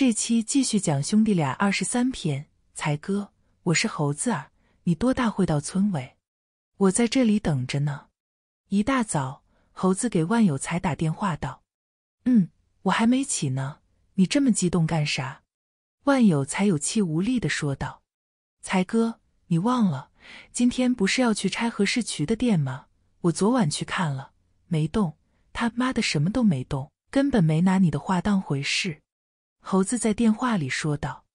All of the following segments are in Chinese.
这期继续讲兄弟俩二十三篇。才哥，我是猴子啊，你多大会到村委？我在这里等着呢。一大早，猴子给万有才打电话道：“嗯，我还没起呢，你这么激动干啥？”万有才有气无力的说道：“才哥，你忘了，今天不是要去拆何世渠的店吗？我昨晚去看了，没动，他妈的什么都没动，根本没拿你的话当回事。”猴子在电话里说道：“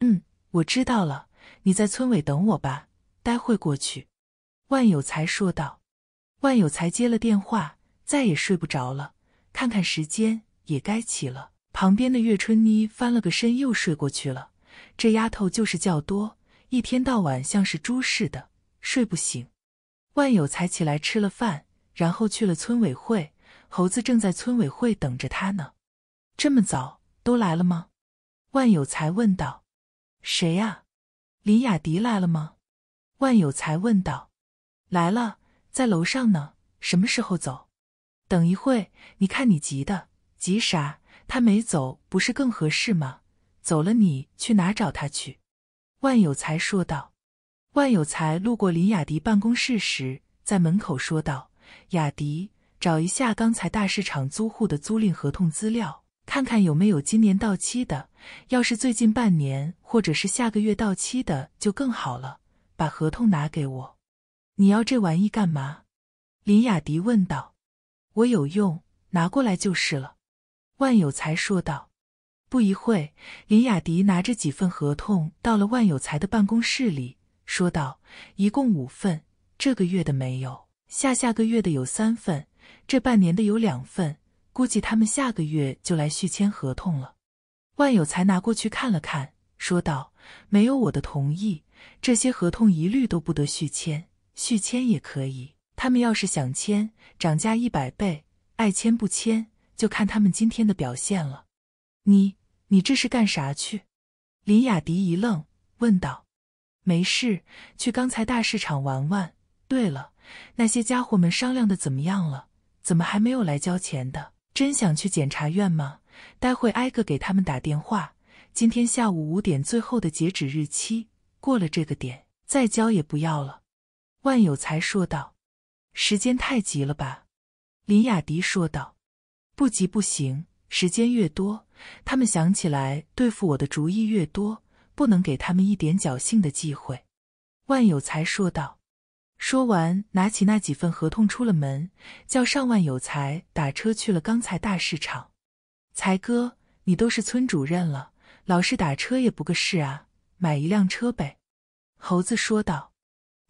嗯，我知道了，你在村委等我吧，待会过去。”万有才说道。万有才接了电话，再也睡不着了。看看时间，也该起了。旁边的岳春妮翻了个身，又睡过去了。这丫头就是觉多，一天到晚像是猪似的，睡不醒。万有才起来吃了饭，然后去了村委会。猴子正在村委会等着他呢。这么早？都来了吗？万有才问道。谁呀？林雅迪来了吗？万有才问道。来了，在楼上呢。什么时候走？等一会。你看你急的，急啥？他没走，不是更合适吗？走了，你去哪找他去？万有才说道。万有才路过林雅迪办公室时，在门口说道：“雅迪，找一下刚才大市场租户的租赁合同资料。”看看有没有今年到期的，要是最近半年或者是下个月到期的就更好了。把合同拿给我。你要这玩意干嘛？林雅迪问道。我有用，拿过来就是了。万有才说道。不一会林雅迪拿着几份合同到了万有才的办公室里，说道：“一共五份，这个月的没有，下下个月的有三份，这半年的有两份。”估计他们下个月就来续签合同了。万有才拿过去看了看，说道：“没有我的同意，这些合同一律都不得续签。续签也可以，他们要是想签，涨价一百倍，爱签不签就看他们今天的表现了。”“你你这是干啥去？”林雅迪一愣，问道。“没事，去刚才大市场玩玩。对了，那些家伙们商量的怎么样了？怎么还没有来交钱的？”真想去检察院吗？待会挨个给他们打电话。今天下午五点，最后的截止日期过了这个点，再交也不要了。”万有才说道。“时间太急了吧？”林雅迪说道。“不急不行，时间越多，他们想起来对付我的主意越多，不能给他们一点侥幸的机会。”万有才说道。说完，拿起那几份合同，出了门，叫上万有才打车去了钢材大市场。才哥，你都是村主任了，老是打车也不个事啊，买一辆车呗。猴子说道。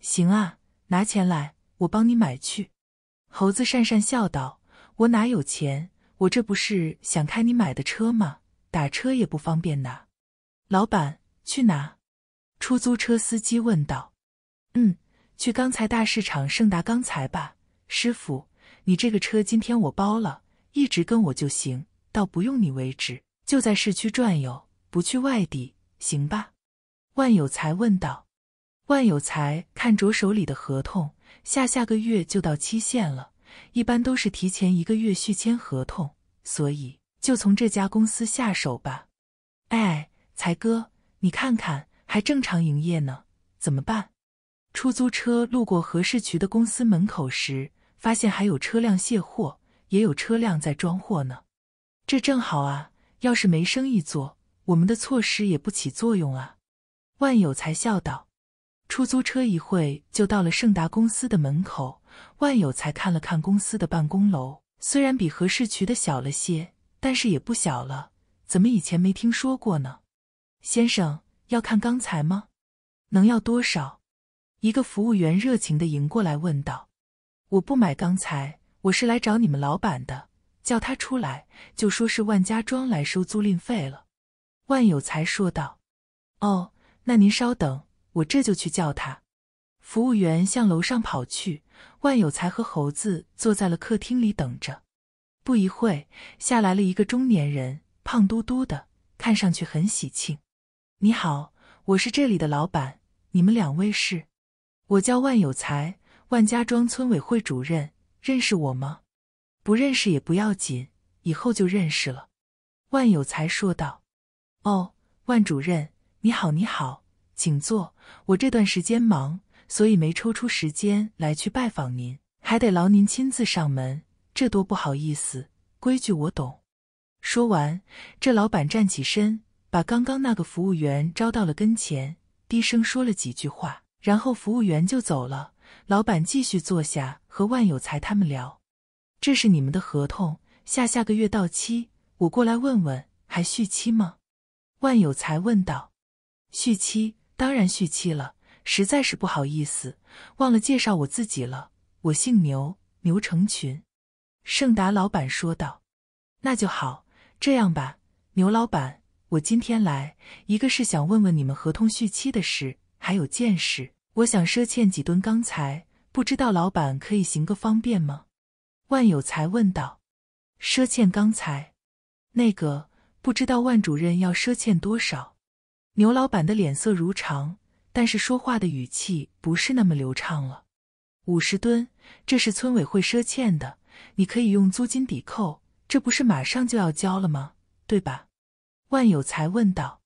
行啊，拿钱来，我帮你买去。猴子讪讪笑道：“我哪有钱？我这不是想开你买的车吗？打车也不方便呐。”老板，去哪？出租车司机问道。嗯。去钢材大市场盛达钢材吧，师傅，你这个车今天我包了，一直跟我就行，到不用你为止。就在市区转悠，不去外地，行吧？万有才问道。万有才看着手里的合同，下下个月就到期限了，一般都是提前一个月续签合同，所以就从这家公司下手吧。哎，才哥，你看看还正常营业呢，怎么办？出租车路过何世渠的公司门口时，发现还有车辆卸货，也有车辆在装货呢。这正好啊，要是没生意做，我们的措施也不起作用啊。万有才笑道：“出租车一会就到了盛达公司的门口。”万有才看了看公司的办公楼，虽然比何世渠的小了些，但是也不小了。怎么以前没听说过呢？先生要看钢材吗？能要多少？一个服务员热情的迎过来问道：“我不买钢材，我是来找你们老板的，叫他出来，就说是万家庄来收租赁费了。”万有才说道：“哦，那您稍等，我这就去叫他。”服务员向楼上跑去。万有才和猴子坐在了客厅里等着。不一会下来了一个中年人，胖嘟嘟的，看上去很喜庆。“你好，我是这里的老板，你们两位是？”我叫万有才，万家庄村委会主任，认识我吗？不认识也不要紧，以后就认识了。”万有才说道。“哦，万主任，你好，你好，请坐。我这段时间忙，所以没抽出时间来去拜访您，还得劳您亲自上门，这多不好意思。规矩我懂。”说完，这老板站起身，把刚刚那个服务员招到了跟前，低声说了几句话。然后服务员就走了，老板继续坐下和万有才他们聊。这是你们的合同，下下个月到期，我过来问问还续期吗？万有才问道。续期，当然续期了，实在是不好意思，忘了介绍我自己了，我姓牛，牛成群。盛达老板说道。那就好，这样吧，牛老板，我今天来，一个是想问问你们合同续期的事，还有件事。我想赊欠几吨钢材，不知道老板可以行个方便吗？”万有才问道。“赊欠钢材？那个不知道万主任要赊欠多少？”牛老板的脸色如常，但是说话的语气不是那么流畅了。“五十吨，这是村委会赊欠的，你可以用租金抵扣，这不是马上就要交了吗？对吧？”万有才问道。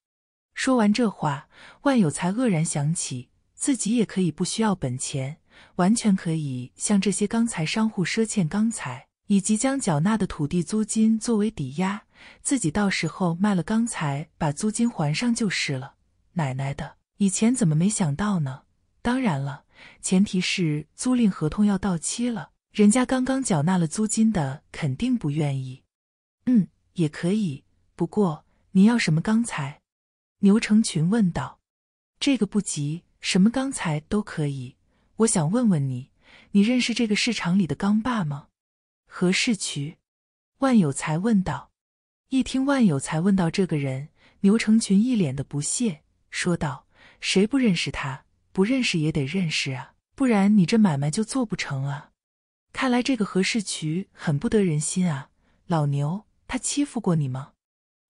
说完这话，万有才愕然想起。自己也可以不需要本钱，完全可以向这些钢材商户赊欠钢材，以及将缴纳的土地租金作为抵押，自己到时候卖了钢材把租金还上就是了。奶奶的，以前怎么没想到呢？当然了，前提是租赁合同要到期了，人家刚刚缴纳了租金的肯定不愿意。嗯，也可以，不过您要什么钢材？牛成群问道。这个不急。什么钢材都可以，我想问问你，你认识这个市场里的钢霸吗？何世渠，万有才问道。一听万有才问到这个人，牛成群一脸的不屑，说道：“谁不认识他？不认识也得认识啊，不然你这买卖就做不成啊。”看来这个何世渠很不得人心啊。老牛，他欺负过你吗？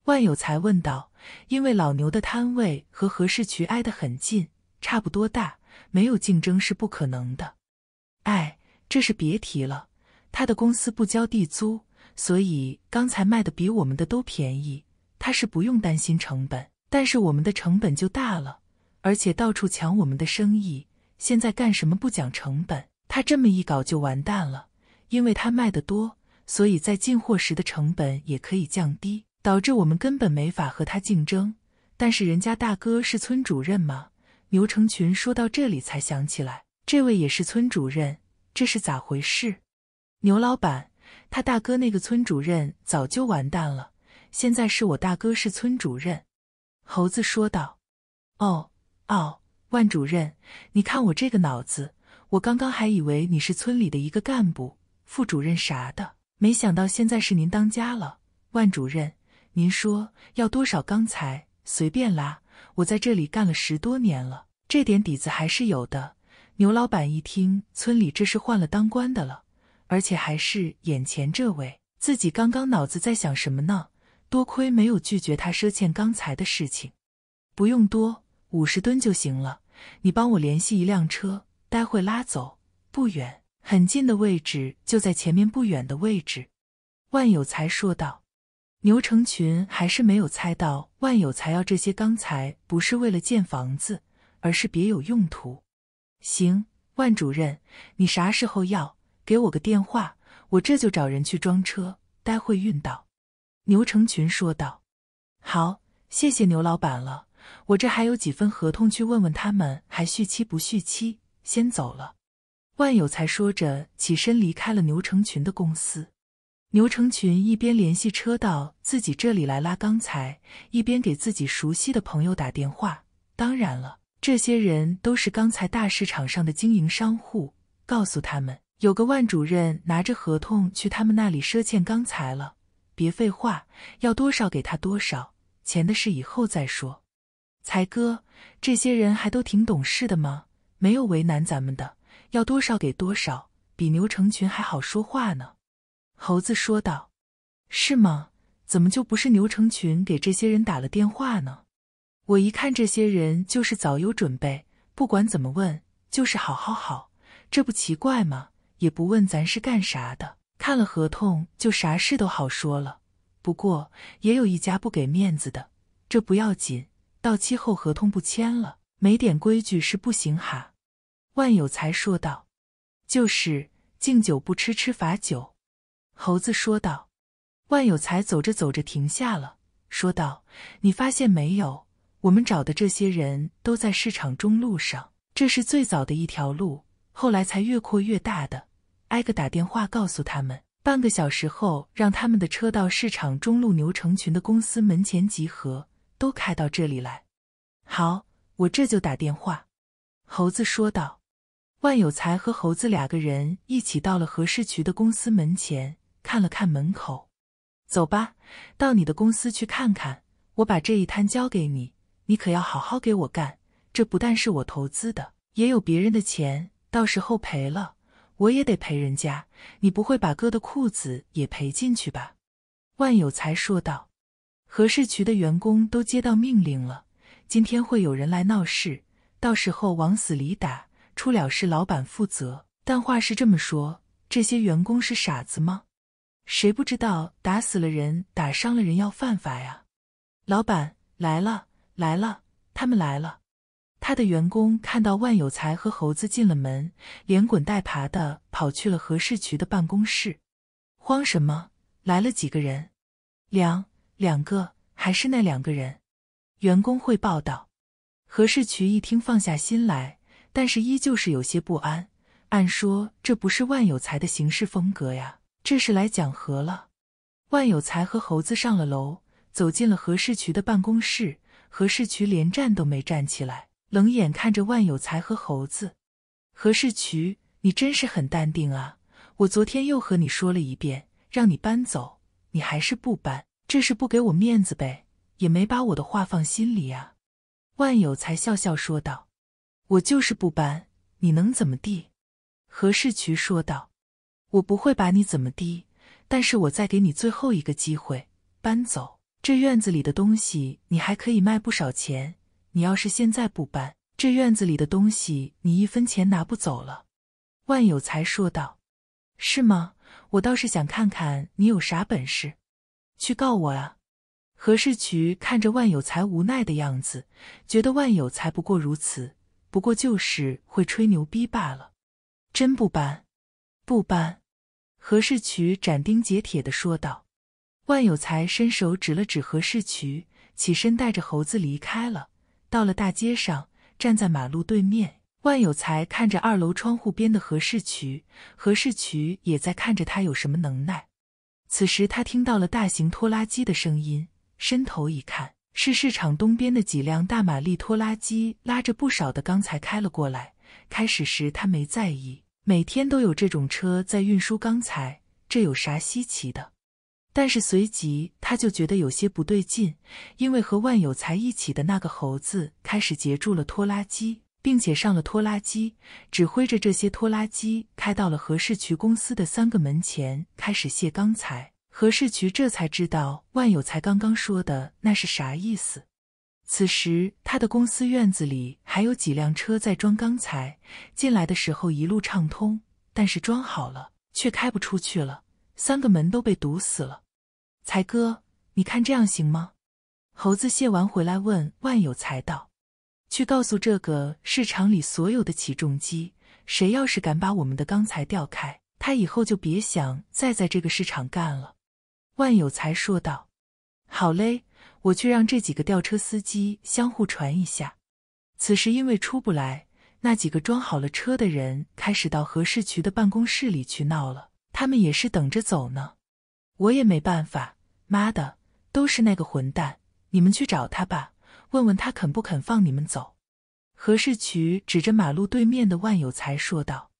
万有才问道，因为老牛的摊位和何世渠挨得很近。差不多大，没有竞争是不可能的。哎，这事别提了。他的公司不交地租，所以刚才卖的比我们的都便宜。他是不用担心成本，但是我们的成本就大了，而且到处抢我们的生意。现在干什么不讲成本？他这么一搞就完蛋了，因为他卖的多，所以在进货时的成本也可以降低，导致我们根本没法和他竞争。但是人家大哥是村主任嘛。牛成群说到这里才想起来，这位也是村主任，这是咋回事？牛老板，他大哥那个村主任早就完蛋了，现在是我大哥是村主任。猴子说道：“哦哦，万主任，你看我这个脑子，我刚刚还以为你是村里的一个干部、副主任啥的，没想到现在是您当家了。万主任，您说要多少钢材，随便拉。”我在这里干了十多年了，这点底子还是有的。牛老板一听，村里这是换了当官的了，而且还是眼前这位。自己刚刚脑子在想什么呢？多亏没有拒绝他赊欠钢材的事情。不用多，五十吨就行了。你帮我联系一辆车，待会拉走。不远，很近的位置，就在前面不远的位置。万有才说道。牛成群还是没有猜到万有才要这些钢材不是为了建房子，而是别有用途。行，万主任，你啥时候要？给我个电话，我这就找人去装车，待会运到。牛成群说道。好，谢谢牛老板了，我这还有几份合同，去问问他们还续期不续期。先走了。万有才说着起身离开了牛成群的公司。牛成群一边联系车到自己这里来拉钢材，一边给自己熟悉的朋友打电话。当然了，这些人都是钢材大市场上的经营商户。告诉他们，有个万主任拿着合同去他们那里赊欠钢材了。别废话，要多少给他多少，钱的事以后再说。才哥，这些人还都挺懂事的嘛，没有为难咱们的，要多少给多少，比牛成群还好说话呢。猴子说道：“是吗？怎么就不是牛成群给这些人打了电话呢？我一看这些人就是早有准备，不管怎么问就是好好好，这不奇怪吗？也不问咱是干啥的，看了合同就啥事都好说了。不过也有一家不给面子的，这不要紧，到期后合同不签了，没点规矩是不行哈。”万有才说道：“就是敬酒不吃吃罚酒。”猴子说道：“万有才走着走着停下了，说道：‘你发现没有？我们找的这些人都在市场中路上，这是最早的一条路，后来才越扩越大的。’挨个打电话告诉他们，半个小时后让他们的车到市场中路牛成群的公司门前集合，都开到这里来。好，我这就打电话。”猴子说道。万有才和猴子两个人一起到了何世渠的公司门前。看了看门口，走吧，到你的公司去看看。我把这一摊交给你，你可要好好给我干。这不但是我投资的，也有别人的钱。到时候赔了，我也得赔人家。你不会把哥的裤子也赔进去吧？万有才说道。何世渠的员工都接到命令了，今天会有人来闹事，到时候往死里打。出了事，老板负责。但话是这么说，这些员工是傻子吗？谁不知道打死了人、打伤了人要犯法呀？老板来了，来了，他们来了。他的员工看到万有才和猴子进了门，连滚带爬的跑去了何世渠的办公室。慌什么？来了几个人？两两个，还是那两个人？员工汇报道。何世渠一听放下心来，但是依旧是有些不安。按说这不是万有才的行事风格呀。这是来讲和了。万有才和猴子上了楼，走进了何世渠的办公室。何世渠连站都没站起来，冷眼看着万有才和猴子。何世渠，你真是很淡定啊！我昨天又和你说了一遍，让你搬走，你还是不搬，这是不给我面子呗？也没把我的话放心里啊。万有才笑笑说道：“我就是不搬，你能怎么地？”何世渠说道。我不会把你怎么滴，但是我再给你最后一个机会，搬走。这院子里的东西你还可以卖不少钱，你要是现在不搬，这院子里的东西你一分钱拿不走了。”万有才说道。“是吗？我倒是想看看你有啥本事，去告我啊！”何世渠看着万有才无奈的样子，觉得万有才不过如此，不过就是会吹牛逼罢了。真不搬，不搬。何世渠斩钉截铁地说道。万有才伸手指了指何世渠，起身带着猴子离开了。到了大街上，站在马路对面，万有才看着二楼窗户边的何世渠，何世渠也在看着他，有什么能耐？此时他听到了大型拖拉机的声音，伸头一看，是市场东边的几辆大马力拖拉机拉着不少的钢材开了过来。开始时他没在意。每天都有这种车在运输钢材，这有啥稀奇的？但是随即他就觉得有些不对劲，因为和万有才一起的那个猴子开始截住了拖拉机，并且上了拖拉机，指挥着这些拖拉机开到了何世渠公司的三个门前，开始卸钢材。何世渠这才知道万有才刚刚说的那是啥意思。此时，他的公司院子里还有几辆车在装钢材。进来的时候一路畅通，但是装好了却开不出去了，三个门都被堵死了。才哥，你看这样行吗？猴子卸完回来问万有才道：“去告诉这个市场里所有的起重机，谁要是敢把我们的钢材调开，他以后就别想再在这个市场干了。”万有才说道：“好嘞。”我却让这几个吊车司机相互传一下。此时，因为出不来，那几个装好了车的人开始到何世渠的办公室里去闹了。他们也是等着走呢，我也没办法。妈的，都是那个混蛋！你们去找他吧，问问他肯不肯放你们走。何世渠指着马路对面的万有才说道：“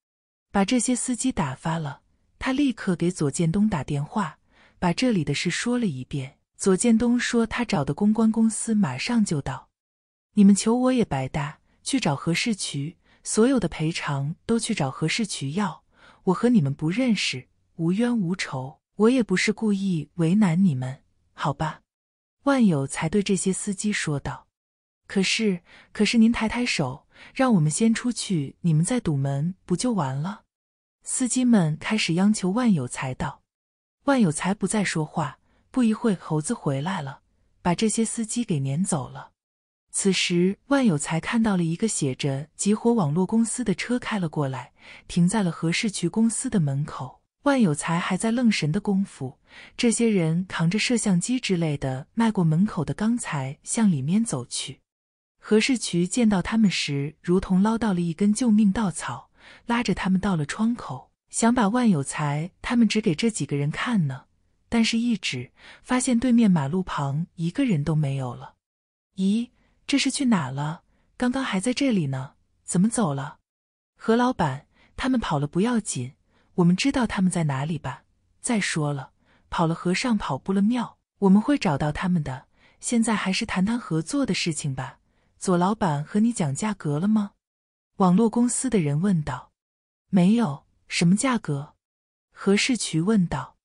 把这些司机打发了。”他立刻给左建东打电话，把这里的事说了一遍。左建东说：“他找的公关公司马上就到，你们求我也白搭，去找何世渠，所有的赔偿都去找何世渠要。我和你们不认识，无冤无仇，我也不是故意为难你们，好吧？”万有才对这些司机说道。“可是，可是您抬抬手，让我们先出去，你们再堵门，不就完了？”司机们开始央求万有才道：“万有才不再说话。”不一会猴子回来了，把这些司机给撵走了。此时，万有才看到了一个写着“集火网络公司”的车开了过来，停在了何世渠公司的门口。万有才还在愣神的功夫，这些人扛着摄像机之类的，迈过门口的钢材，向里面走去。何世渠见到他们时，如同捞到了一根救命稻草，拉着他们到了窗口，想把万有才他们只给这几个人看呢。但是，一指发现对面马路旁一个人都没有了。咦，这是去哪了？刚刚还在这里呢，怎么走了？何老板，他们跑了不要紧，我们知道他们在哪里吧。再说了，跑了和尚跑不了庙，我们会找到他们的。现在还是谈谈合作的事情吧。左老板和你讲价格了吗？网络公司的人问道。没有什么价格，何世渠问道。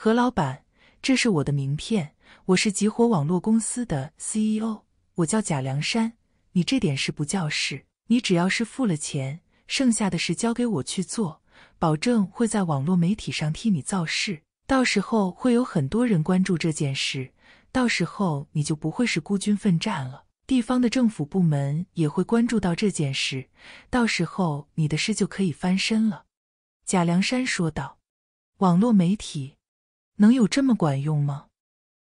何老板，这是我的名片，我是集火网络公司的 CEO，我叫贾梁山。你这点事不叫事，你只要是付了钱，剩下的事交给我去做，保证会在网络媒体上替你造势，到时候会有很多人关注这件事，到时候你就不会是孤军奋战了。地方的政府部门也会关注到这件事，到时候你的事就可以翻身了。”贾梁山说道，网络媒体。能有这么管用吗？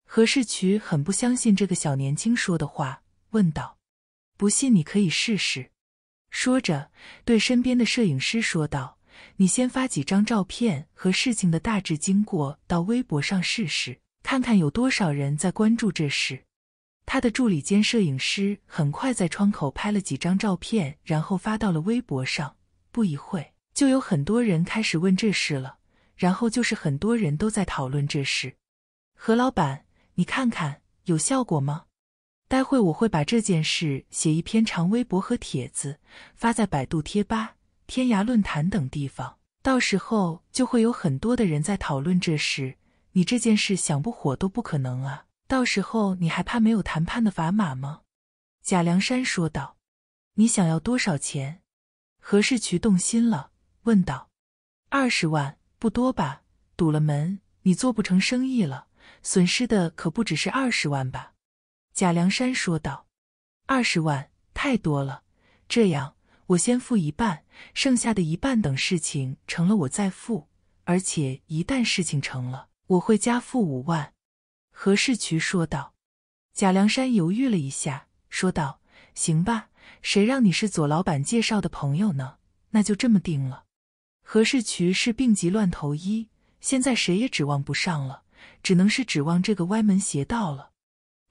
何世渠很不相信这个小年轻说的话，问道：“不信你可以试试。”说着，对身边的摄影师说道：“你先发几张照片和事情的大致经过到微博上试试，看看有多少人在关注这事。”他的助理兼摄影师很快在窗口拍了几张照片，然后发到了微博上。不一会，就有很多人开始问这事了。然后就是很多人都在讨论这事，何老板，你看看有效果吗？待会我会把这件事写一篇长微博和帖子，发在百度贴吧、天涯论坛等地方，到时候就会有很多的人在讨论这事。你这件事想不火都不可能啊！到时候你还怕没有谈判的砝码吗？贾梁山说道：“你想要多少钱？”何世渠动心了，问道：“二十万。”不多吧，堵了门，你做不成生意了，损失的可不只是二十万吧？”贾梁山说道，“二十万太多了，这样，我先付一半，剩下的一半等事情成了我再付，而且一旦事情成了，我会加付五万。”何世渠说道。贾梁山犹豫了一下，说道：“行吧，谁让你是左老板介绍的朋友呢？那就这么定了。”何世渠是病急乱投医，现在谁也指望不上了，只能是指望这个歪门邪道了。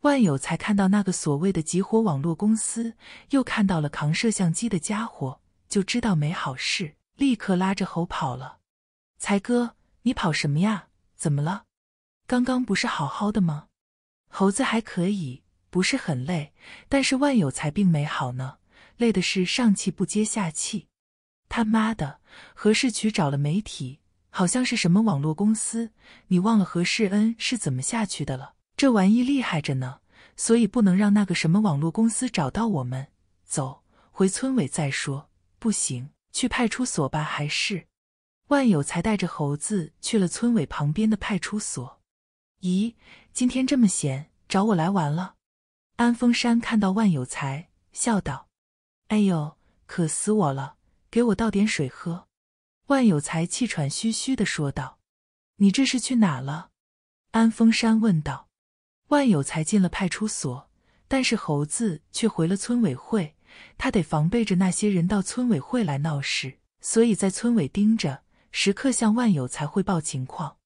万有才看到那个所谓的集火网络公司，又看到了扛摄像机的家伙，就知道没好事，立刻拉着猴跑了。才哥，你跑什么呀？怎么了？刚刚不是好好的吗？猴子还可以，不是很累，但是万有才并没好呢，累的是上气不接下气。他妈的，何世渠找了媒体，好像是什么网络公司。你忘了何世恩是怎么下去的了？这玩意厉害着呢，所以不能让那个什么网络公司找到我们。走，回村委再说。不行，去派出所吧。还是万有才带着猴子去了村委旁边的派出所。咦，今天这么闲，找我来玩了？安峰山看到万有才，笑道：“哎呦，渴死我了。”给我倒点水喝，万有才气喘吁吁的说道：“你这是去哪了？”安峰山问道。万有才进了派出所，但是猴子却回了村委会。他得防备着那些人到村委会来闹事，所以在村委盯着，时刻向万有才汇报情况。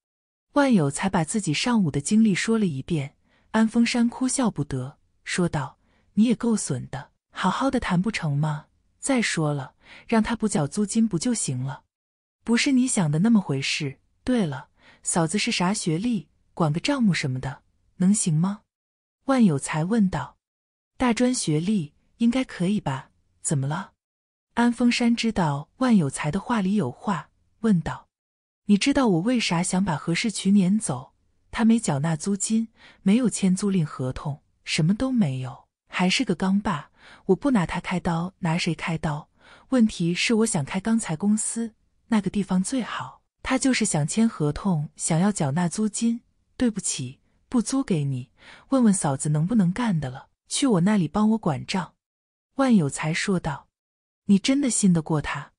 万有才把自己上午的经历说了一遍。安峰山哭笑不得，说道：“你也够损的，好好的谈不成吗？再说了。”让他补缴租金不就行了？不是你想的那么回事。对了，嫂子是啥学历？管个账目什么的能行吗？万有才问道。大专学历，应该可以吧？怎么了？安峰山知道万有才的话里有话，问道。你知道我为啥想把何世渠撵走？他没缴纳租金，没有签租赁合同，什么都没有，还是个钢霸。我不拿他开刀，拿谁开刀？问题是我想开钢材公司，那个地方最好。他就是想签合同，想要缴纳租金。对不起，不租给你。问问嫂子能不能干的了，去我那里帮我管账。”万有才说道。“你真的信得过他？”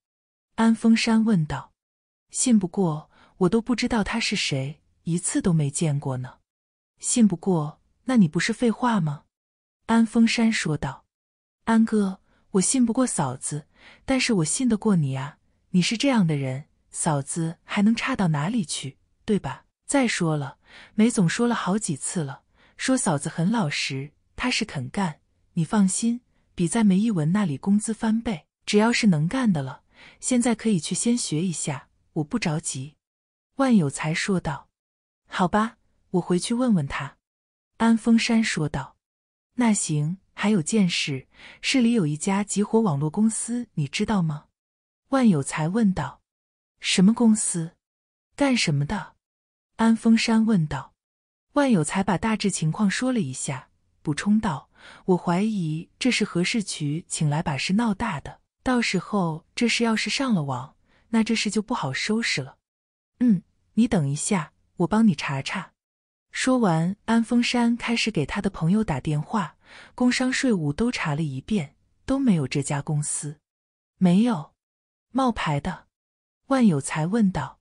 安峰山问道。“信不过，我都不知道他是谁，一次都没见过呢。信不过，那你不是废话吗？”安峰山说道。“安哥，我信不过嫂子。”但是我信得过你啊，你是这样的人，嫂子还能差到哪里去？对吧？再说了，梅总说了好几次了，说嫂子很老实，踏是肯干，你放心，比在梅一文那里工资翻倍，只要是能干的了，现在可以去先学一下，我不着急。”万有才说道。“好吧，我回去问问他。”安峰山说道。“那行。”还有件事，市里有一家集火网络公司，你知道吗？万有才问道。什么公司？干什么的？安峰山问道。万有才把大致情况说了一下，补充道：“我怀疑这是何世渠请来把事闹大的。到时候这事要是上了网，那这事就不好收拾了。”嗯，你等一下，我帮你查查。说完，安峰山开始给他的朋友打电话，工商税务都查了一遍，都没有这家公司。没有，冒牌的。万有才问道：“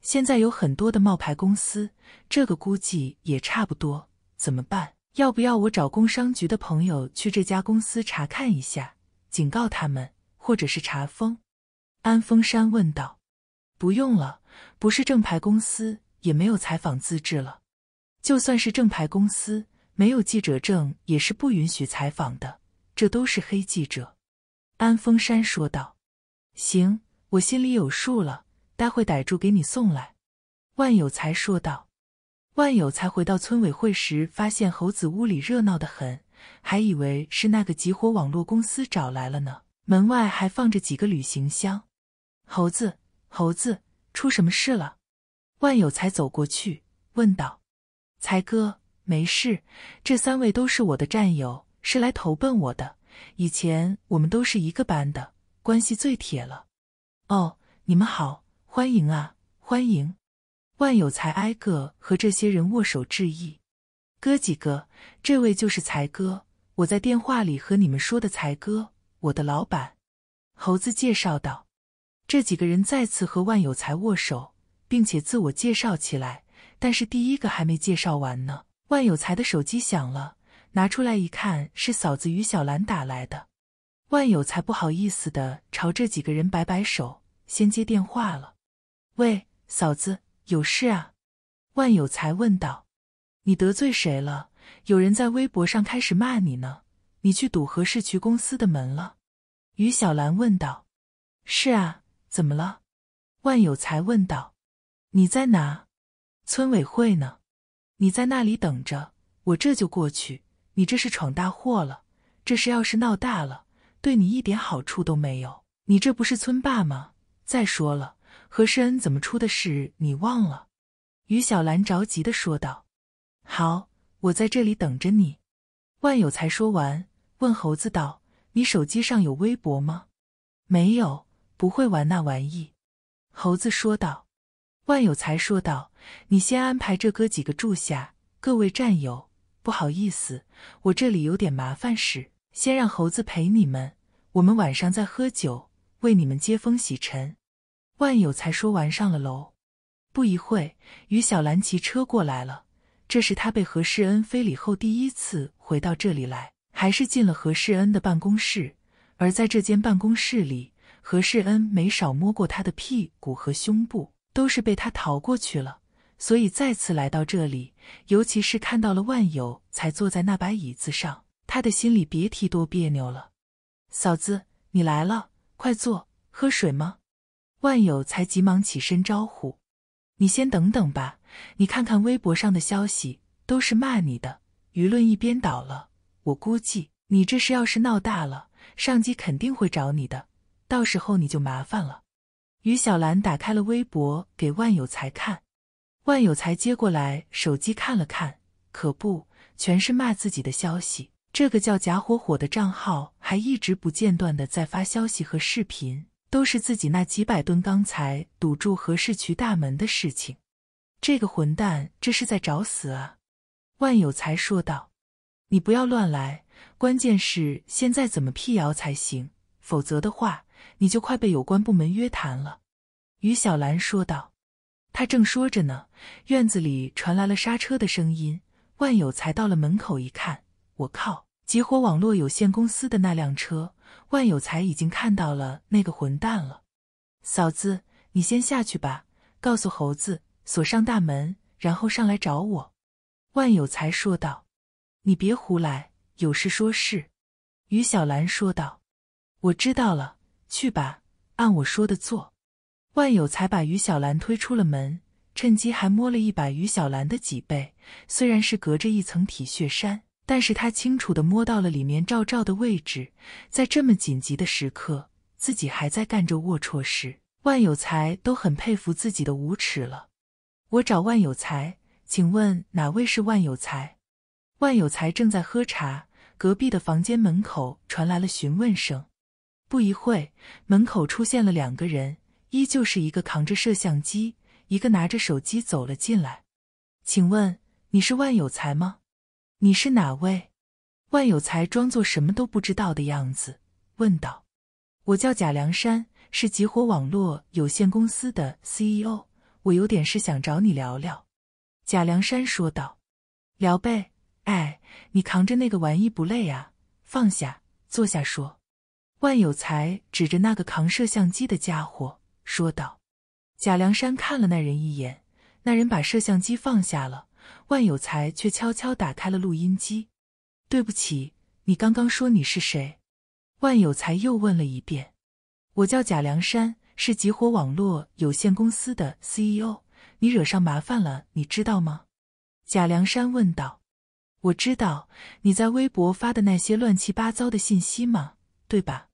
现在有很多的冒牌公司，这个估计也差不多。怎么办？要不要我找工商局的朋友去这家公司查看一下，警告他们，或者是查封？”安峰山问道：“不用了，不是正牌公司，也没有采访资质了。”就算是正牌公司，没有记者证也是不允许采访的，这都是黑记者。”安峰山说道。“行，我心里有数了，待会逮住给你送来。”万有才说道。万有才回到村委会时，发现猴子屋里热闹的很，还以为是那个集火网络公司找来了呢。门外还放着几个旅行箱。猴子，猴子，出什么事了？”万有才走过去问道。才哥，没事。这三位都是我的战友，是来投奔我的。以前我们都是一个班的，关系最铁了。哦，你们好，欢迎啊，欢迎！万有才挨个和这些人握手致意。哥几个，这位就是才哥，我在电话里和你们说的才哥，我的老板。猴子介绍道。这几个人再次和万有才握手，并且自我介绍起来。但是第一个还没介绍完呢。万有才的手机响了，拿出来一看，是嫂子于小兰打来的。万有才不好意思的朝这几个人摆摆手，先接电话了。喂，嫂子，有事啊？万有才问道。你得罪谁了？有人在微博上开始骂你呢。你去堵何世渠公司的门了？于小兰问道。是啊，怎么了？万有才问道。你在哪？村委会呢？你在那里等着，我这就过去。你这是闯大祸了，这事要是闹大了，对你一点好处都没有。你这不是村霸吗？再说了，何世恩怎么出的事你忘了？于小兰着急的说道。好，我在这里等着你。万有才说完，问猴子道：“你手机上有微博吗？”“没有，不会玩那玩意。”猴子说道。万有才说道。你先安排这哥几个住下，各位战友，不好意思，我这里有点麻烦事，先让猴子陪你们，我们晚上再喝酒，为你们接风洗尘。万有才说完，上了楼。不一会，于小兰骑车过来了，这是她被何世恩非礼后第一次回到这里来，还是进了何世恩的办公室，而在这间办公室里，何世恩没少摸过她的屁股和胸部，都是被她逃过去了。所以再次来到这里，尤其是看到了万有才坐在那把椅子上，他的心里别提多别扭了。嫂子，你来了，快坐，喝水吗？万有才急忙起身招呼。你先等等吧，你看看微博上的消息，都是骂你的，舆论一边倒了。我估计你这事要是闹大了，上级肯定会找你的，到时候你就麻烦了。于小兰打开了微博给万有才看。万有才接过来手机看了看，可不，全是骂自己的消息。这个叫贾火火的账号还一直不间断的在发消息和视频，都是自己那几百吨钢材堵住河市渠大门的事情。这个混蛋，这是在找死啊！万有才说道：“你不要乱来，关键是现在怎么辟谣才行？否则的话，你就快被有关部门约谈了。”于小兰说道。他正说着呢，院子里传来了刹车的声音。万有才到了门口一看，我靠！集火网络有限公司的那辆车，万有才已经看到了那个混蛋了。嫂子，你先下去吧，告诉猴子锁上大门，然后上来找我。”万有才说道。“你别胡来，有事说事。”于小兰说道。“我知道了，去吧，按我说的做。”万有才把于小兰推出了门，趁机还摸了一把于小兰的脊背。虽然是隔着一层体恤衫，但是他清楚的摸到了里面赵照的位置。在这么紧急的时刻，自己还在干着龌龊事，万有才都很佩服自己的无耻了。我找万有才，请问哪位是万有才？万有才正在喝茶，隔壁的房间门口传来了询问声。不一会门口出现了两个人。依旧是一个扛着摄像机，一个拿着手机走了进来。请问你是万有才吗？你是哪位？万有才装作什么都不知道的样子问道：“我叫贾梁山，是极火网络有限公司的 CEO，我有点事想找你聊聊。”贾梁山说道：“聊呗，哎，你扛着那个玩意不累啊？放下，坐下说。”万有才指着那个扛摄像机的家伙。说道：“贾梁山看了那人一眼，那人把摄像机放下了。万有才却悄悄打开了录音机。对不起，你刚刚说你是谁？”万有才又问了一遍。“我叫贾梁山，是极火网络有限公司的 CEO。你惹上麻烦了，你知道吗？”贾梁山问道。“我知道你在微博发的那些乱七八糟的信息吗？对吧？”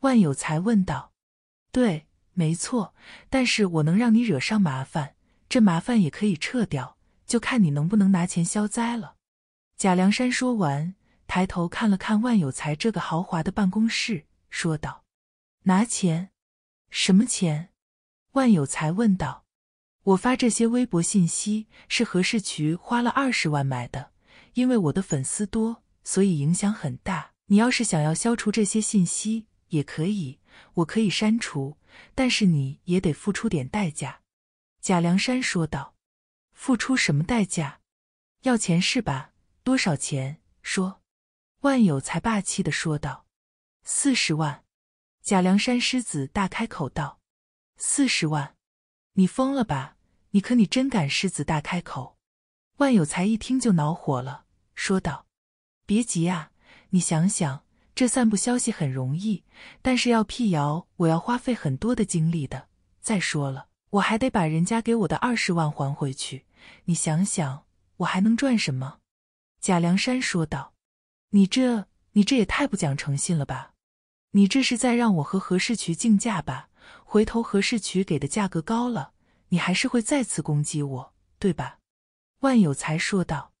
万有才问道。“对。”没错，但是我能让你惹上麻烦，这麻烦也可以撤掉，就看你能不能拿钱消灾了。贾梁山说完，抬头看了看万有才这个豪华的办公室，说道：“拿钱？什么钱？”万有才问道：“我发这些微博信息是何世渠花了二十万买的，因为我的粉丝多，所以影响很大。你要是想要消除这些信息，也可以，我可以删除。”但是你也得付出点代价，贾梁山说道。付出什么代价？要钱是吧？多少钱？说。万有才霸气的说道。四十万。贾梁山狮子大开口道。四十万？你疯了吧？你可你真敢狮子大开口？万有才一听就恼火了，说道。别急啊，你想想。这散布消息很容易，但是要辟谣，我要花费很多的精力的。再说了，我还得把人家给我的二十万还回去，你想想，我还能赚什么？”贾梁山说道，“你这，你这也太不讲诚信了吧？你这是在让我和何世渠竞价吧？回头何世渠给的价格高了，你还是会再次攻击我，对吧？”万有才说道，“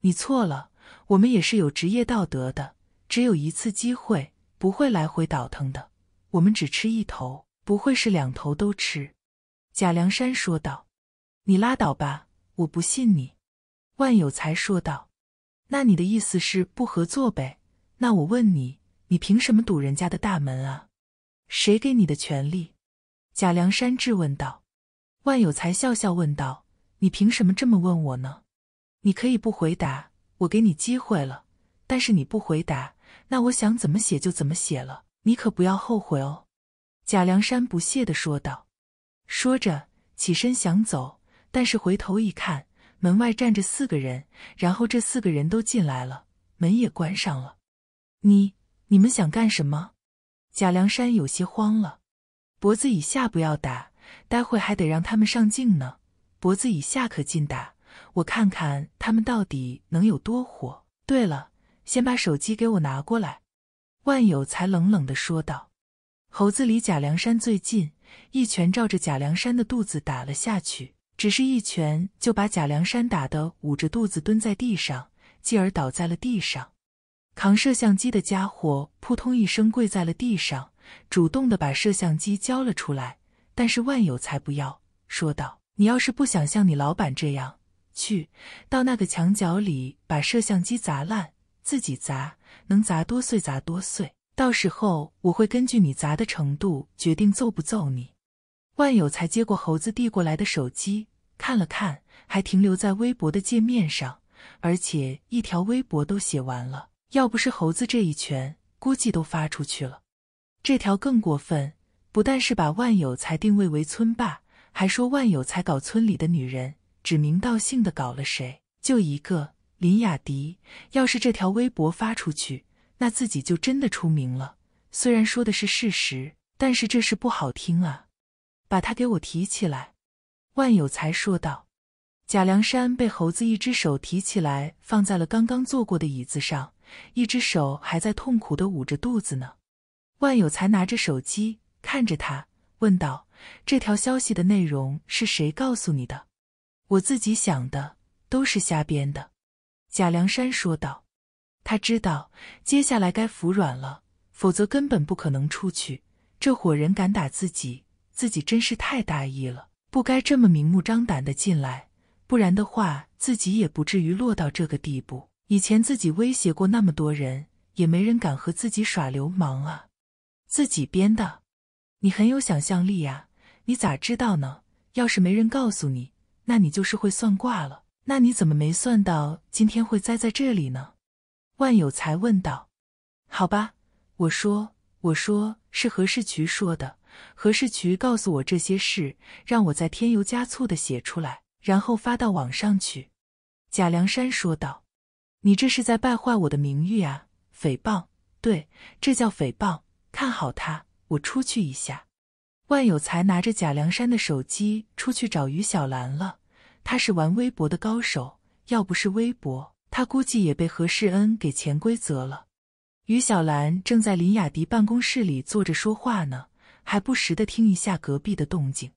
你错了，我们也是有职业道德的。”只有一次机会，不会来回倒腾的。我们只吃一头，不会是两头都吃。”贾梁山说道。“你拉倒吧，我不信你。”万有才说道。“那你的意思是不合作呗？那我问你，你凭什么堵人家的大门啊？谁给你的权利？”贾梁山质问道。万有才笑笑问道：“你凭什么这么问我呢？你可以不回答，我给你机会了，但是你不回答。”那我想怎么写就怎么写了，你可不要后悔哦。”贾梁山不屑的说道，说着起身想走，但是回头一看，门外站着四个人，然后这四个人都进来了，门也关上了。“你你们想干什么？”贾梁山有些慌了，脖子以下不要打，待会还得让他们上镜呢，脖子以下可劲打，我看看他们到底能有多火。对了。先把手机给我拿过来。”万有才冷冷地说道。“猴子离贾梁山最近，一拳照着贾梁山的肚子打了下去，只是一拳就把贾梁山打的捂着肚子蹲在地上，继而倒在了地上。扛摄像机的家伙扑通一声跪在了地上，主动的把摄像机交了出来。但是万有才不要，说道：‘你要是不想像你老板这样，去到那个墙角里把摄像机砸烂。’自己砸，能砸多碎砸多碎。到时候我会根据你砸的程度决定揍不揍你。万有才接过猴子递过来的手机，看了看，还停留在微博的界面上，而且一条微博都写完了。要不是猴子这一拳，估计都发出去了。这条更过分，不但是把万有才定位为村霸，还说万有才搞村里的女人，指名道姓的搞了谁？就一个。林雅迪，要是这条微博发出去，那自己就真的出名了。虽然说的是事实，但是这事不好听啊。把他给我提起来。”万有才说道。贾梁山被猴子一只手提起来，放在了刚刚坐过的椅子上，一只手还在痛苦的捂着肚子呢。万有才拿着手机看着他，问道：“这条消息的内容是谁告诉你的？”“我自己想的，都是瞎编的。”贾梁山说道：“他知道接下来该服软了，否则根本不可能出去。这伙人敢打自己，自己真是太大意了，不该这么明目张胆的进来。不然的话，自己也不至于落到这个地步。以前自己威胁过那么多人，也没人敢和自己耍流氓啊。自己编的，你很有想象力呀，你咋知道呢？要是没人告诉你，那你就是会算卦了。”那你怎么没算到今天会栽在这里呢？万有才问道。好吧，我说，我说是何世渠说的，何世渠告诉我这些事，让我再添油加醋的写出来，然后发到网上去。贾梁山说道：“你这是在败坏我的名誉啊，诽谤！对，这叫诽谤。看好他，我出去一下。”万有才拿着贾梁山的手机出去找于小兰了。他是玩微博的高手，要不是微博，他估计也被何世恩给潜规则了。于小兰正在林雅迪办公室里坐着说话呢，还不时的听一下隔壁的动静。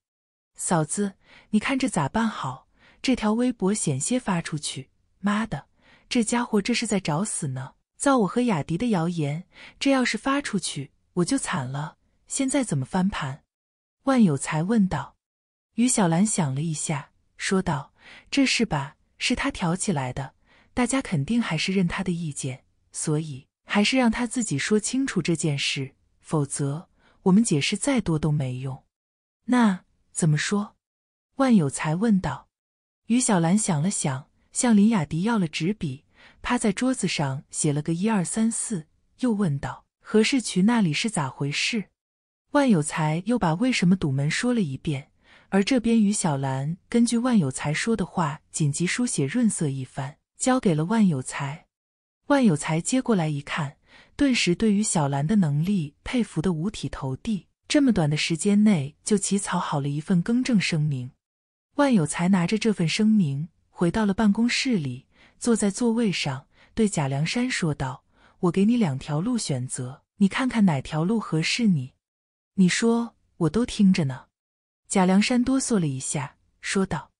嫂子，你看这咋办好？这条微博险些发出去，妈的，这家伙这是在找死呢！造我和雅迪的谣言，这要是发出去，我就惨了。现在怎么翻盘？万有才问道。于小兰想了一下。说道：“这事吧，是他挑起来的，大家肯定还是认他的意见，所以还是让他自己说清楚这件事。否则，我们解释再多都没用。”那怎么说？万有才问道。于小兰想了想，向林雅迪要了纸笔，趴在桌子上写了个一二三四，又问道：“何世渠那里是咋回事？”万有才又把为什么堵门说了一遍。而这边于小兰根据万有才说的话，紧急书写润色一番，交给了万有才。万有才接过来一看，顿时对于小兰的能力佩服的五体投地。这么短的时间内就起草好了一份更正声明。万有才拿着这份声明回到了办公室里，坐在座位上对贾梁山说道：“我给你两条路选择，你看看哪条路合适你。你说，我都听着呢。”贾梁山哆嗦了一下，说道：“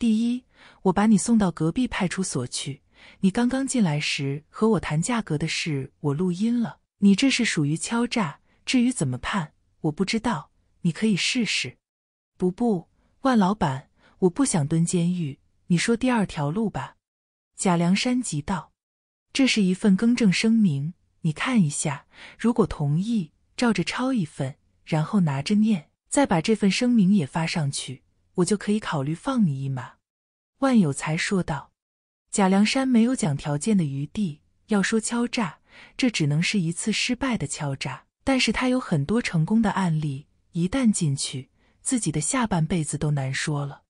第一，我把你送到隔壁派出所去。你刚刚进来时和我谈价格的事，我录音了。你这是属于敲诈。至于怎么判，我不知道。你可以试试。”“不不，万老板，我不想蹲监狱。你说第二条路吧。”贾梁山急道：“这是一份更正声明，你看一下。如果同意，照着抄一份，然后拿着念。”再把这份声明也发上去，我就可以考虑放你一马。”万有才说道。贾梁山没有讲条件的余地，要说敲诈，这只能是一次失败的敲诈。但是他有很多成功的案例，一旦进去，自己的下半辈子都难说了。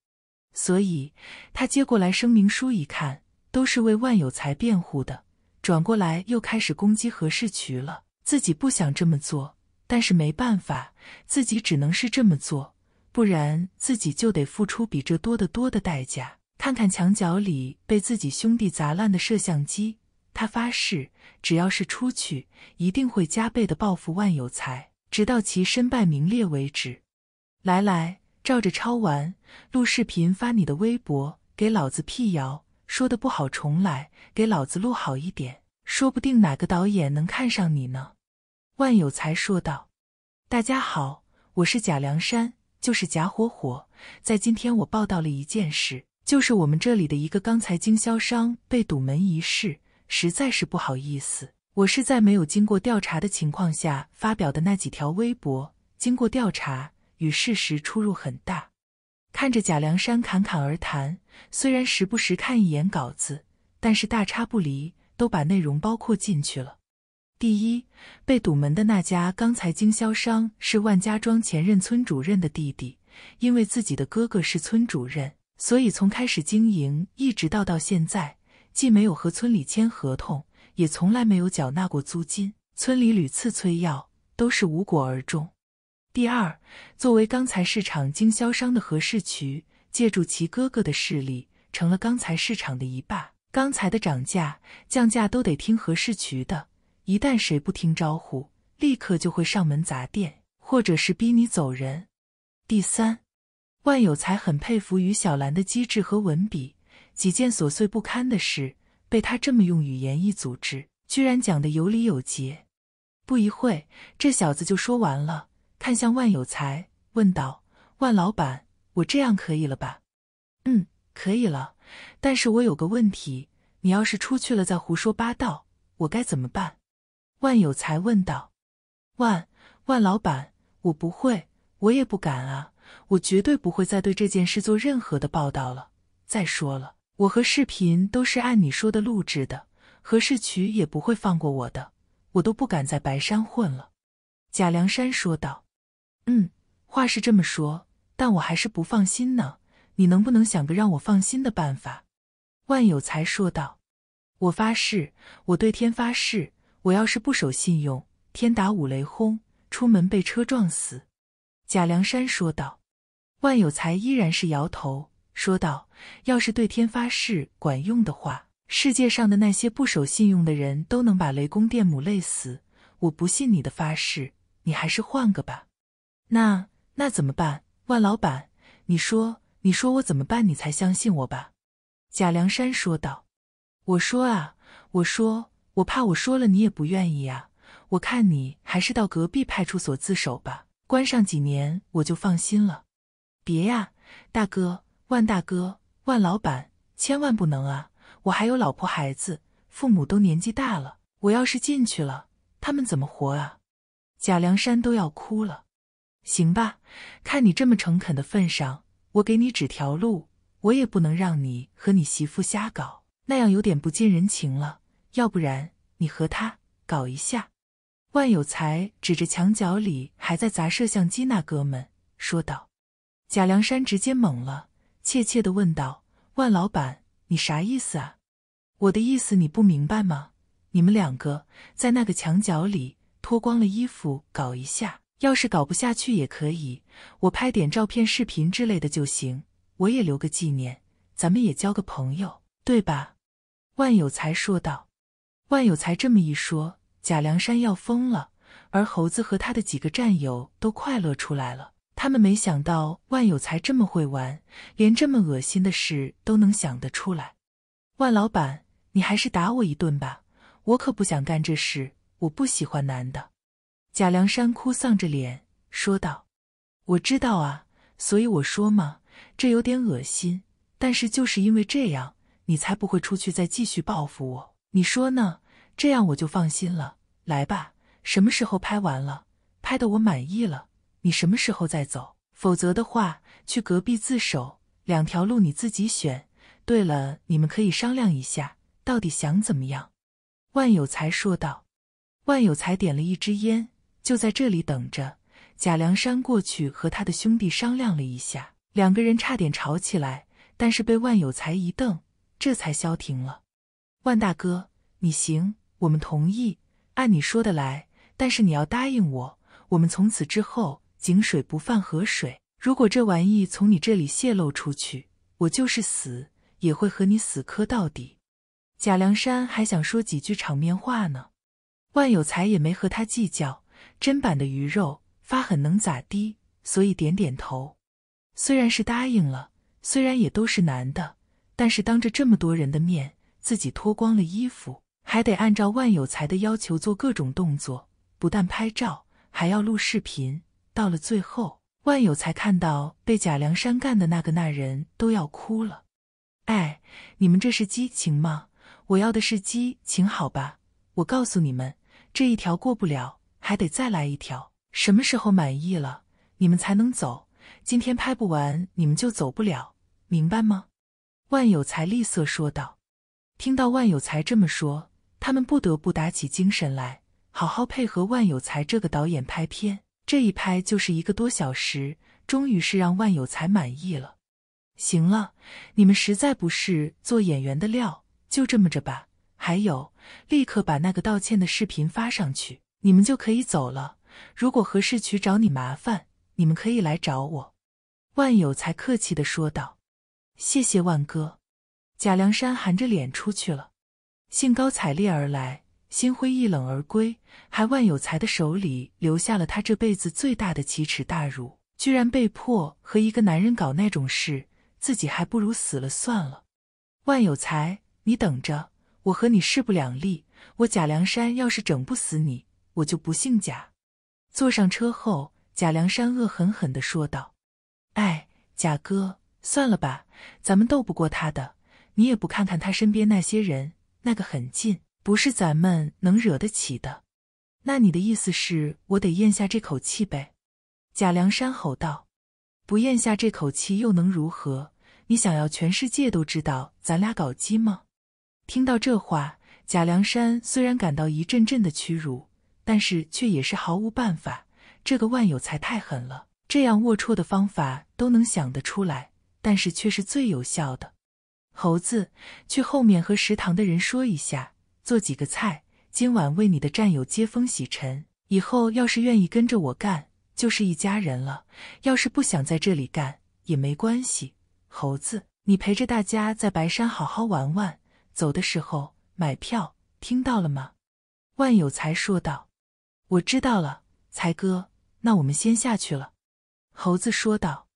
所以，他接过来声明书一看，都是为万有才辩护的，转过来又开始攻击何世渠了。自己不想这么做。但是没办法，自己只能是这么做，不然自己就得付出比这多得多的代价。看看墙角里被自己兄弟砸烂的摄像机，他发誓，只要是出去，一定会加倍的报复万有才，直到其身败名裂为止。来来，照着抄完，录视频发你的微博，给老子辟谣。说的不好，重来。给老子录好一点，说不定哪个导演能看上你呢。万有才说道：“大家好，我是贾梁山，就是贾火火。在今天，我报道了一件事，就是我们这里的一个钢材经销商被堵门一事。实在是不好意思，我是在没有经过调查的情况下发表的那几条微博。经过调查，与事实出入很大。看着贾梁山侃侃而谈，虽然时不时看一眼稿子，但是大差不离，都把内容包括进去了。”第一，被堵门的那家钢材经销商是万家庄前任村主任的弟弟，因为自己的哥哥是村主任，所以从开始经营一直到到现在，既没有和村里签合同，也从来没有缴纳过租金，村里屡次催要都是无果而终。第二，作为钢材市场经销商的何世渠，借助其哥哥的势力，成了钢材市场的一霸，钢材的涨价、降价都得听何世渠的。一旦谁不听招呼，立刻就会上门砸店，或者是逼你走人。第三，万有才很佩服于小兰的机智和文笔，几件琐碎不堪的事，被他这么用语言一组织，居然讲得有理有节。不一会这小子就说完了，看向万有才问道：“万老板，我这样可以了吧？”“嗯，可以了。但是我有个问题，你要是出去了再胡说八道，我该怎么办？”万有才问道：“万万老板，我不会，我也不敢啊！我绝对不会再对这件事做任何的报道了。再说了，我和视频都是按你说的录制的，何世渠也不会放过我的，我都不敢在白山混了。”贾良山说道：“嗯，话是这么说，但我还是不放心呢。你能不能想个让我放心的办法？”万有才说道：“我发誓，我对天发誓。”我要是不守信用，天打五雷轰，出门被车撞死。”贾梁山说道。万有才依然是摇头说道：“要是对天发誓管用的话，世界上的那些不守信用的人都能把雷公电母累死。我不信你的发誓，你还是换个吧。”“那那怎么办，万老板？你说，你说我怎么办，你才相信我吧？”贾梁山说道。“我说啊，我说。”我怕我说了你也不愿意啊！我看你还是到隔壁派出所自首吧，关上几年我就放心了。别呀，大哥，万大哥，万老板，千万不能啊！我还有老婆孩子，父母都年纪大了，我要是进去了，他们怎么活啊？贾梁山都要哭了。行吧，看你这么诚恳的份上，我给你指条路，我也不能让你和你媳妇瞎搞，那样有点不近人情了。要不然你和他搞一下？万有才指着墙角里还在砸摄像机那哥们说道。贾梁山直接懵了，怯怯的问道：“万老板，你啥意思啊？”“我的意思你不明白吗？你们两个在那个墙角里脱光了衣服搞一下，要是搞不下去也可以，我拍点照片、视频之类的就行，我也留个纪念，咱们也交个朋友，对吧？”万有才说道。万有才这么一说，贾梁山要疯了，而猴子和他的几个战友都快乐出来了。他们没想到万有才这么会玩，连这么恶心的事都能想得出来。万老板，你还是打我一顿吧，我可不想干这事，我不喜欢男的。贾梁山哭丧着脸说道：“我知道啊，所以我说嘛，这有点恶心，但是就是因为这样，你才不会出去再继续报复我。”你说呢？这样我就放心了。来吧，什么时候拍完了，拍的我满意了，你什么时候再走？否则的话，去隔壁自首，两条路你自己选。对了，你们可以商量一下，到底想怎么样？万有才说道。万有才点了一支烟，就在这里等着。贾梁山过去和他的兄弟商量了一下，两个人差点吵起来，但是被万有才一瞪，这才消停了。万大哥，你行，我们同意，按你说的来。但是你要答应我，我们从此之后井水不犯河水。如果这玩意从你这里泄露出去，我就是死也会和你死磕到底。贾梁山还想说几句场面话呢，万有才也没和他计较。砧板的鱼肉发狠能咋滴？所以点点头。虽然是答应了，虽然也都是男的，但是当着这么多人的面。自己脱光了衣服，还得按照万有才的要求做各种动作，不但拍照，还要录视频。到了最后，万有才看到被贾梁山干的那个那人都要哭了。哎，你们这是激情吗？我要的是激情，好吧？我告诉你们，这一条过不了，还得再来一条。什么时候满意了，你们才能走。今天拍不完，你们就走不了，明白吗？万有才厉色说道。听到万有才这么说，他们不得不打起精神来，好好配合万有才这个导演拍片。这一拍就是一个多小时，终于是让万有才满意了。行了，你们实在不是做演员的料，就这么着吧。还有，立刻把那个道歉的视频发上去，你们就可以走了。如果何世渠找你麻烦，你们可以来找我。万有才客气的说道：“谢谢万哥。”贾梁山含着脸出去了，兴高采烈而来，心灰意冷而归，还万有才的手里留下了他这辈子最大的奇耻大辱，居然被迫和一个男人搞那种事，自己还不如死了算了。万有才，你等着，我和你势不两立，我贾梁山要是整不死你，我就不姓贾。坐上车后，贾梁山恶狠狠地说道：“哎，贾哥，算了吧，咱们斗不过他的。”你也不看看他身边那些人，那个很近，不是咱们能惹得起的。那你的意思是我得咽下这口气呗？贾梁山吼道：“不咽下这口气又能如何？你想要全世界都知道咱俩搞基吗？”听到这话，贾梁山虽然感到一阵阵的屈辱，但是却也是毫无办法。这个万有才太狠了，这样龌龊的方法都能想得出来，但是却是最有效的。猴子，去后面和食堂的人说一下，做几个菜，今晚为你的战友接风洗尘。以后要是愿意跟着我干，就是一家人了；要是不想在这里干，也没关系。猴子，你陪着大家在白山好好玩玩，走的时候买票，听到了吗？”万有才说道。“我知道了，财哥，那我们先下去了。”猴子说道。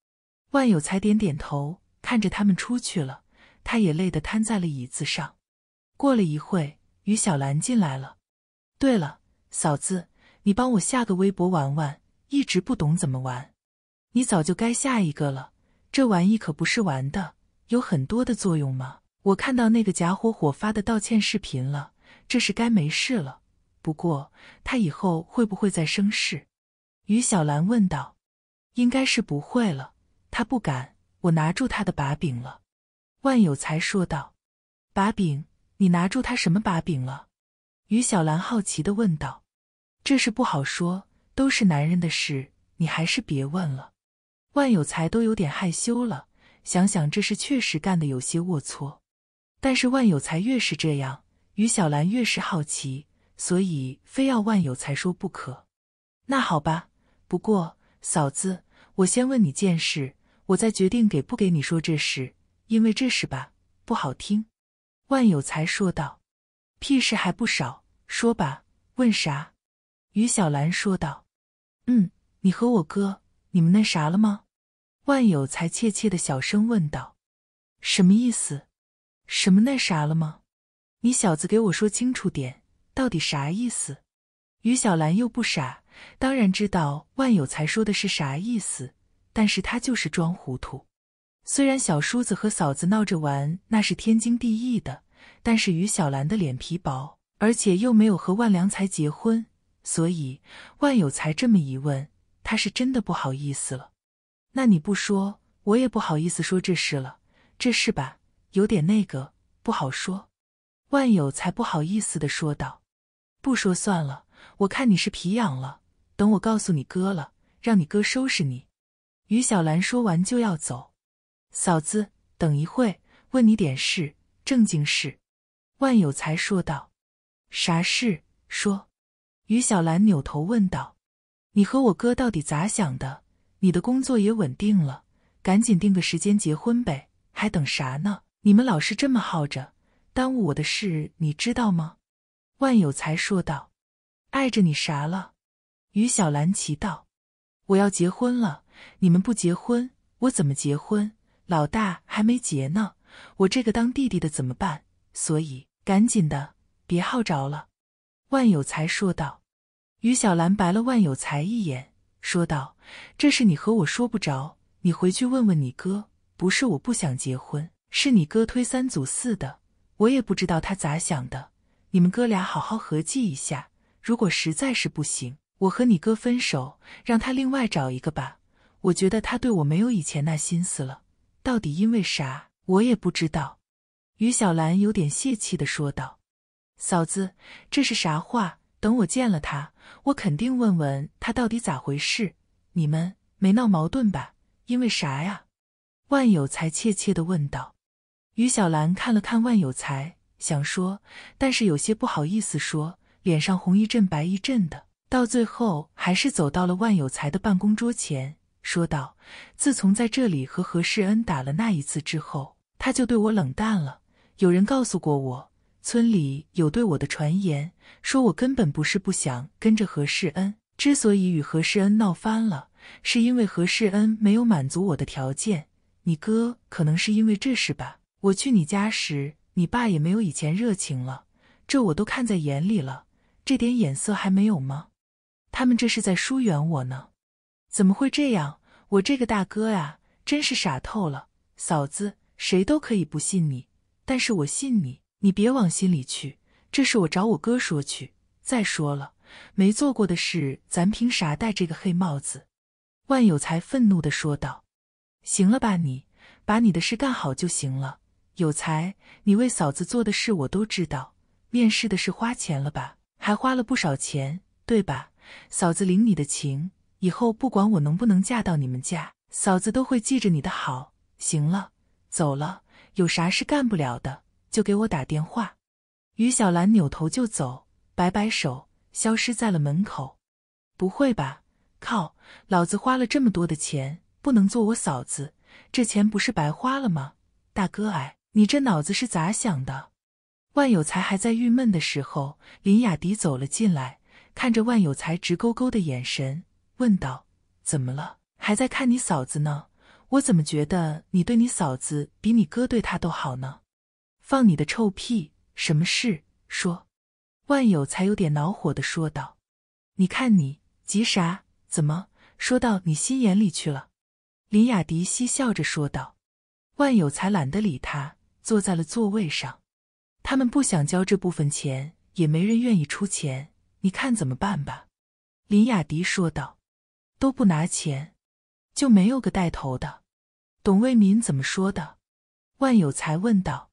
万有才点点头，看着他们出去了。他也累得瘫在了椅子上。过了一会，于小兰进来了。对了，嫂子，你帮我下个微博玩玩，一直不懂怎么玩。你早就该下一个了，这玩意可不是玩的，有很多的作用嘛。我看到那个假火火发的道歉视频了，这是该没事了。不过他以后会不会再生事？于小兰问道。应该是不会了，他不敢，我拿住他的把柄了。万有才说道：“把柄，你拿住他什么把柄了？”于小兰好奇的问道：“这事不好说，都是男人的事，你还是别问了。”万有才都有点害羞了，想想这事确实干的有些龌龊，但是万有才越是这样，于小兰越是好奇，所以非要万有才说不可。那好吧，不过嫂子，我先问你件事，我再决定给不给你说这事。因为这事吧，不好听。”万有才说道，“屁事还不少，说吧，问啥？”于小兰说道，“嗯，你和我哥，你们那啥了吗？”万有才怯怯的小声问道，“什么意思？什么那啥了吗？你小子给我说清楚点，到底啥意思？”于小兰又不傻，当然知道万有才说的是啥意思，但是他就是装糊涂。虽然小叔子和嫂子闹着玩，那是天经地义的，但是于小兰的脸皮薄，而且又没有和万良才结婚，所以万有才这么一问，他是真的不好意思了。那你不说，我也不好意思说这事了，这事吧，有点那个，不好说。万有才不好意思的说道：“不说算了，我看你是皮痒了，等我告诉你哥了，让你哥收拾你。”于小兰说完就要走。嫂子，等一会问你点事，正经事。万有才说道：“啥事？”说。于小兰扭头问道：“你和我哥到底咋想的？你的工作也稳定了，赶紧定个时间结婚呗，还等啥呢？你们老是这么耗着，耽误我的事，你知道吗？”万有才说道：“碍着你啥了？”于小兰奇道：“我要结婚了，你们不结婚，我怎么结婚？”老大还没结呢，我这个当弟弟的怎么办？所以赶紧的，别耗着了。”万有才说道。于小兰白了万有才一眼，说道：“这事你和我说不着，你回去问问你哥。不是我不想结婚，是你哥推三阻四的。我也不知道他咋想的。你们哥俩好好合计一下。如果实在是不行，我和你哥分手，让他另外找一个吧。我觉得他对我没有以前那心思了。”到底因为啥？我也不知道。”于小兰有点泄气的说道。“嫂子，这是啥话？等我见了他，我肯定问问他到底咋回事。你们没闹矛盾吧？因为啥呀？”万有才怯怯的问道。于小兰看了看万有才，想说，但是有些不好意思说，脸上红一阵白一阵的，到最后还是走到了万有才的办公桌前。说道：“自从在这里和何世恩打了那一次之后，他就对我冷淡了。有人告诉过我，村里有对我的传言，说我根本不是不想跟着何世恩，之所以与何世恩闹翻了，是因为何世恩没有满足我的条件。你哥可能是因为这事吧。我去你家时，你爸也没有以前热情了，这我都看在眼里了。这点眼色还没有吗？他们这是在疏远我呢，怎么会这样？”我这个大哥呀，真是傻透了。嫂子，谁都可以不信你，但是我信你，你别往心里去。这是我找我哥说去。再说了，没做过的事，咱凭啥戴这个黑帽子？万有才愤怒的说道：“行了吧，你把你的事干好就行了。有才，你为嫂子做的事我都知道。面试的事花钱了吧？还花了不少钱，对吧？嫂子领你的情。”以后不管我能不能嫁到你们家，嫂子都会记着你的好。行了，走了，有啥事干不了的就给我打电话。于小兰扭头就走，摆摆手，消失在了门口。不会吧？靠！老子花了这么多的钱，不能做我嫂子，这钱不是白花了吗？大哥哎，你这脑子是咋想的？万有才还在郁闷的时候，林雅迪走了进来，看着万有才直勾勾的眼神。问道：“怎么了？还在看你嫂子呢？我怎么觉得你对你嫂子比你哥对她都好呢？”“放你的臭屁！什么事？”说，万有才有点恼火的说道。“你看你急啥？怎么说到你心眼里去了？”林雅迪嬉笑着说道。万有才懒得理他，坐在了座位上。“他们不想交这部分钱，也没人愿意出钱，你看怎么办吧？”林雅迪说道。都不拿钱，就没有个带头的。董卫民怎么说的？万有才问道。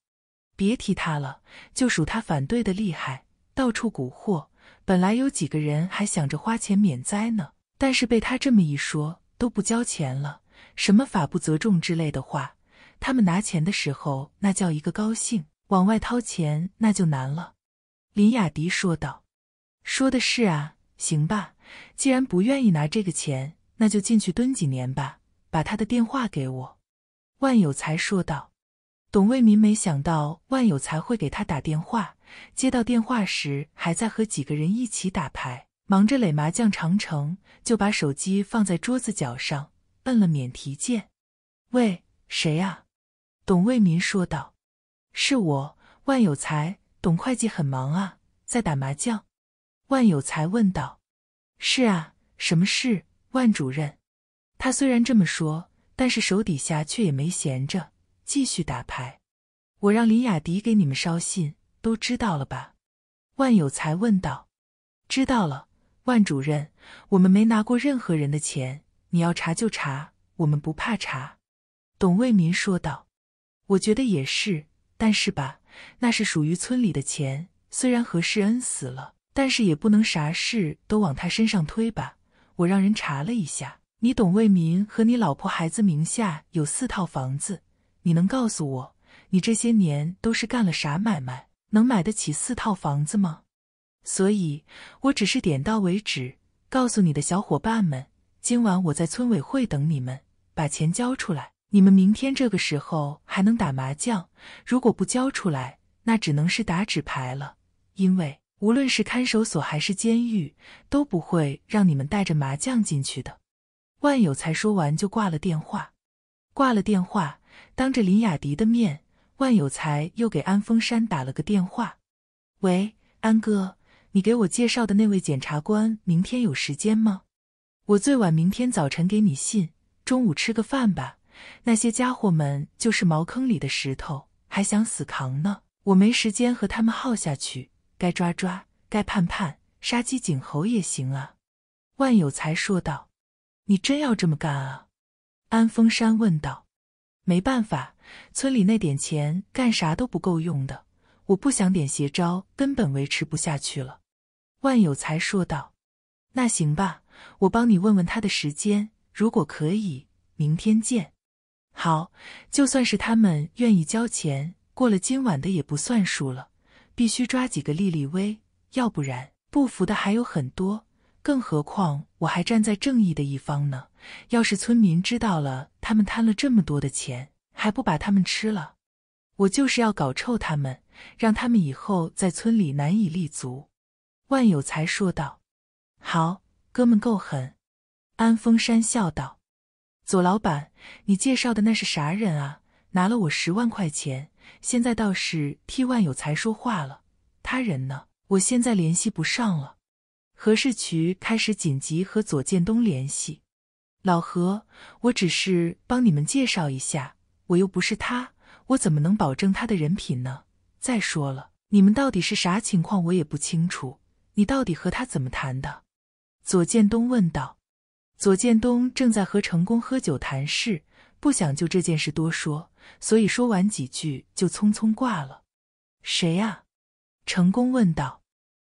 别提他了，就数他反对的厉害，到处蛊惑。本来有几个人还想着花钱免灾呢，但是被他这么一说，都不交钱了。什么法不责众之类的话，他们拿钱的时候那叫一个高兴，往外掏钱那就难了。林雅迪说道：“说的是啊，行吧。”既然不愿意拿这个钱，那就进去蹲几年吧。把他的电话给我。”万有才说道。董卫民没想到万有才会给他打电话，接到电话时还在和几个人一起打牌，忙着垒麻将长城，就把手机放在桌子角上，摁了免提键。“喂，谁啊？”董卫民说道。“是我，万有才。”董会计很忙啊，在打麻将。”万有才问道。是啊，什么事，万主任？他虽然这么说，但是手底下却也没闲着，继续打牌。我让林雅迪给你们捎信，都知道了吧？万有才问道。知道了，万主任，我们没拿过任何人的钱，你要查就查，我们不怕查。董卫民说道。我觉得也是，但是吧，那是属于村里的钱，虽然何世恩死了。但是也不能啥事都往他身上推吧。我让人查了一下，你董卫民和你老婆孩子名下有四套房子。你能告诉我，你这些年都是干了啥买卖，能买得起四套房子吗？所以，我只是点到为止，告诉你的小伙伴们，今晚我在村委会等你们，把钱交出来。你们明天这个时候还能打麻将，如果不交出来，那只能是打纸牌了，因为。无论是看守所还是监狱，都不会让你们带着麻将进去的。万有才说完就挂了电话。挂了电话，当着林雅迪的面，万有才又给安峰山打了个电话：“喂，安哥，你给我介绍的那位检察官明天有时间吗？我最晚明天早晨给你信。中午吃个饭吧。那些家伙们就是茅坑里的石头，还想死扛呢？我没时间和他们耗下去。”该抓抓，该判判，杀鸡儆猴也行啊。”万有才说道。“你真要这么干啊？”安峰山问道。“没办法，村里那点钱干啥都不够用的，我不想点邪招，根本维持不下去了。”万有才说道。“那行吧，我帮你问问他的时间，如果可以，明天见。”“好，就算是他们愿意交钱，过了今晚的也不算数了。”必须抓几个立立威，要不然不服的还有很多。更何况我还站在正义的一方呢。要是村民知道了他们贪了这么多的钱，还不把他们吃了？我就是要搞臭他们，让他们以后在村里难以立足。”万有才说道。“好，哥们够狠。”安峰山笑道。“左老板，你介绍的那是啥人啊？拿了我十万块钱。”现在倒是替万有才说话了，他人呢？我现在联系不上了。何世渠开始紧急和左建东联系。老何，我只是帮你们介绍一下，我又不是他，我怎么能保证他的人品呢？再说了，你们到底是啥情况，我也不清楚。你到底和他怎么谈的？左建东问道。左建东正在和成功喝酒谈事。不想就这件事多说，所以说完几句就匆匆挂了。谁呀？成功问道。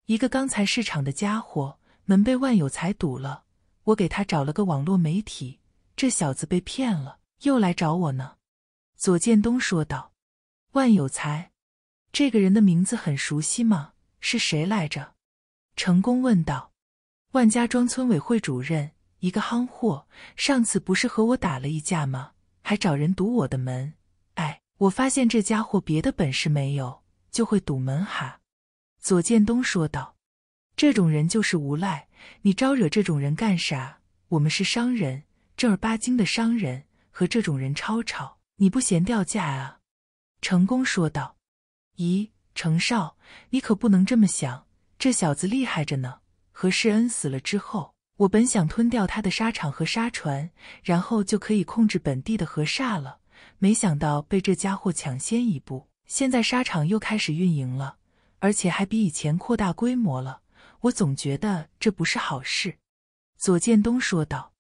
一个钢材市场的家伙，门被万有才堵了，我给他找了个网络媒体，这小子被骗了，又来找我呢。左建东说道。万有才，这个人的名字很熟悉吗？是谁来着？成功问道。万家庄村委会主任，一个夯货，上次不是和我打了一架吗？还找人堵我的门，哎，我发现这家伙别的本事没有，就会堵门哈。左建东说道：“这种人就是无赖，你招惹这种人干啥？我们是商人，正儿八经的商人，和这种人吵吵，你不嫌掉价啊？”成功说道：“咦，程少，你可不能这么想，这小子厉害着呢。何世恩死了之后。”我本想吞掉他的沙场和沙船，然后就可以控制本地的河沙了。没想到被这家伙抢先一步，现在沙场又开始运营了，而且还比以前扩大规模了。我总觉得这不是好事。”左建东说道，“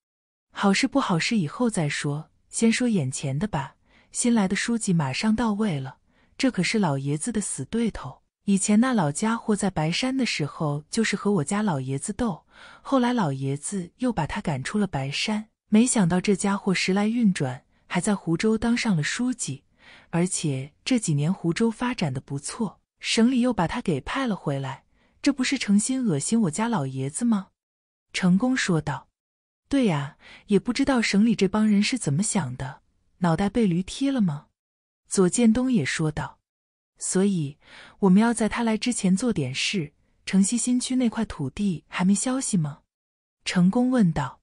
好事不好事以后再说，先说眼前的吧。新来的书记马上到位了，这可是老爷子的死对头。”以前那老家伙在白山的时候，就是和我家老爷子斗，后来老爷子又把他赶出了白山。没想到这家伙时来运转，还在湖州当上了书记，而且这几年湖州发展的不错，省里又把他给派了回来，这不是诚心恶心我家老爷子吗？成功说道。对呀，也不知道省里这帮人是怎么想的，脑袋被驴踢了吗？左建东也说道。所以我们要在他来之前做点事。城西新区那块土地还没消息吗？成功问道。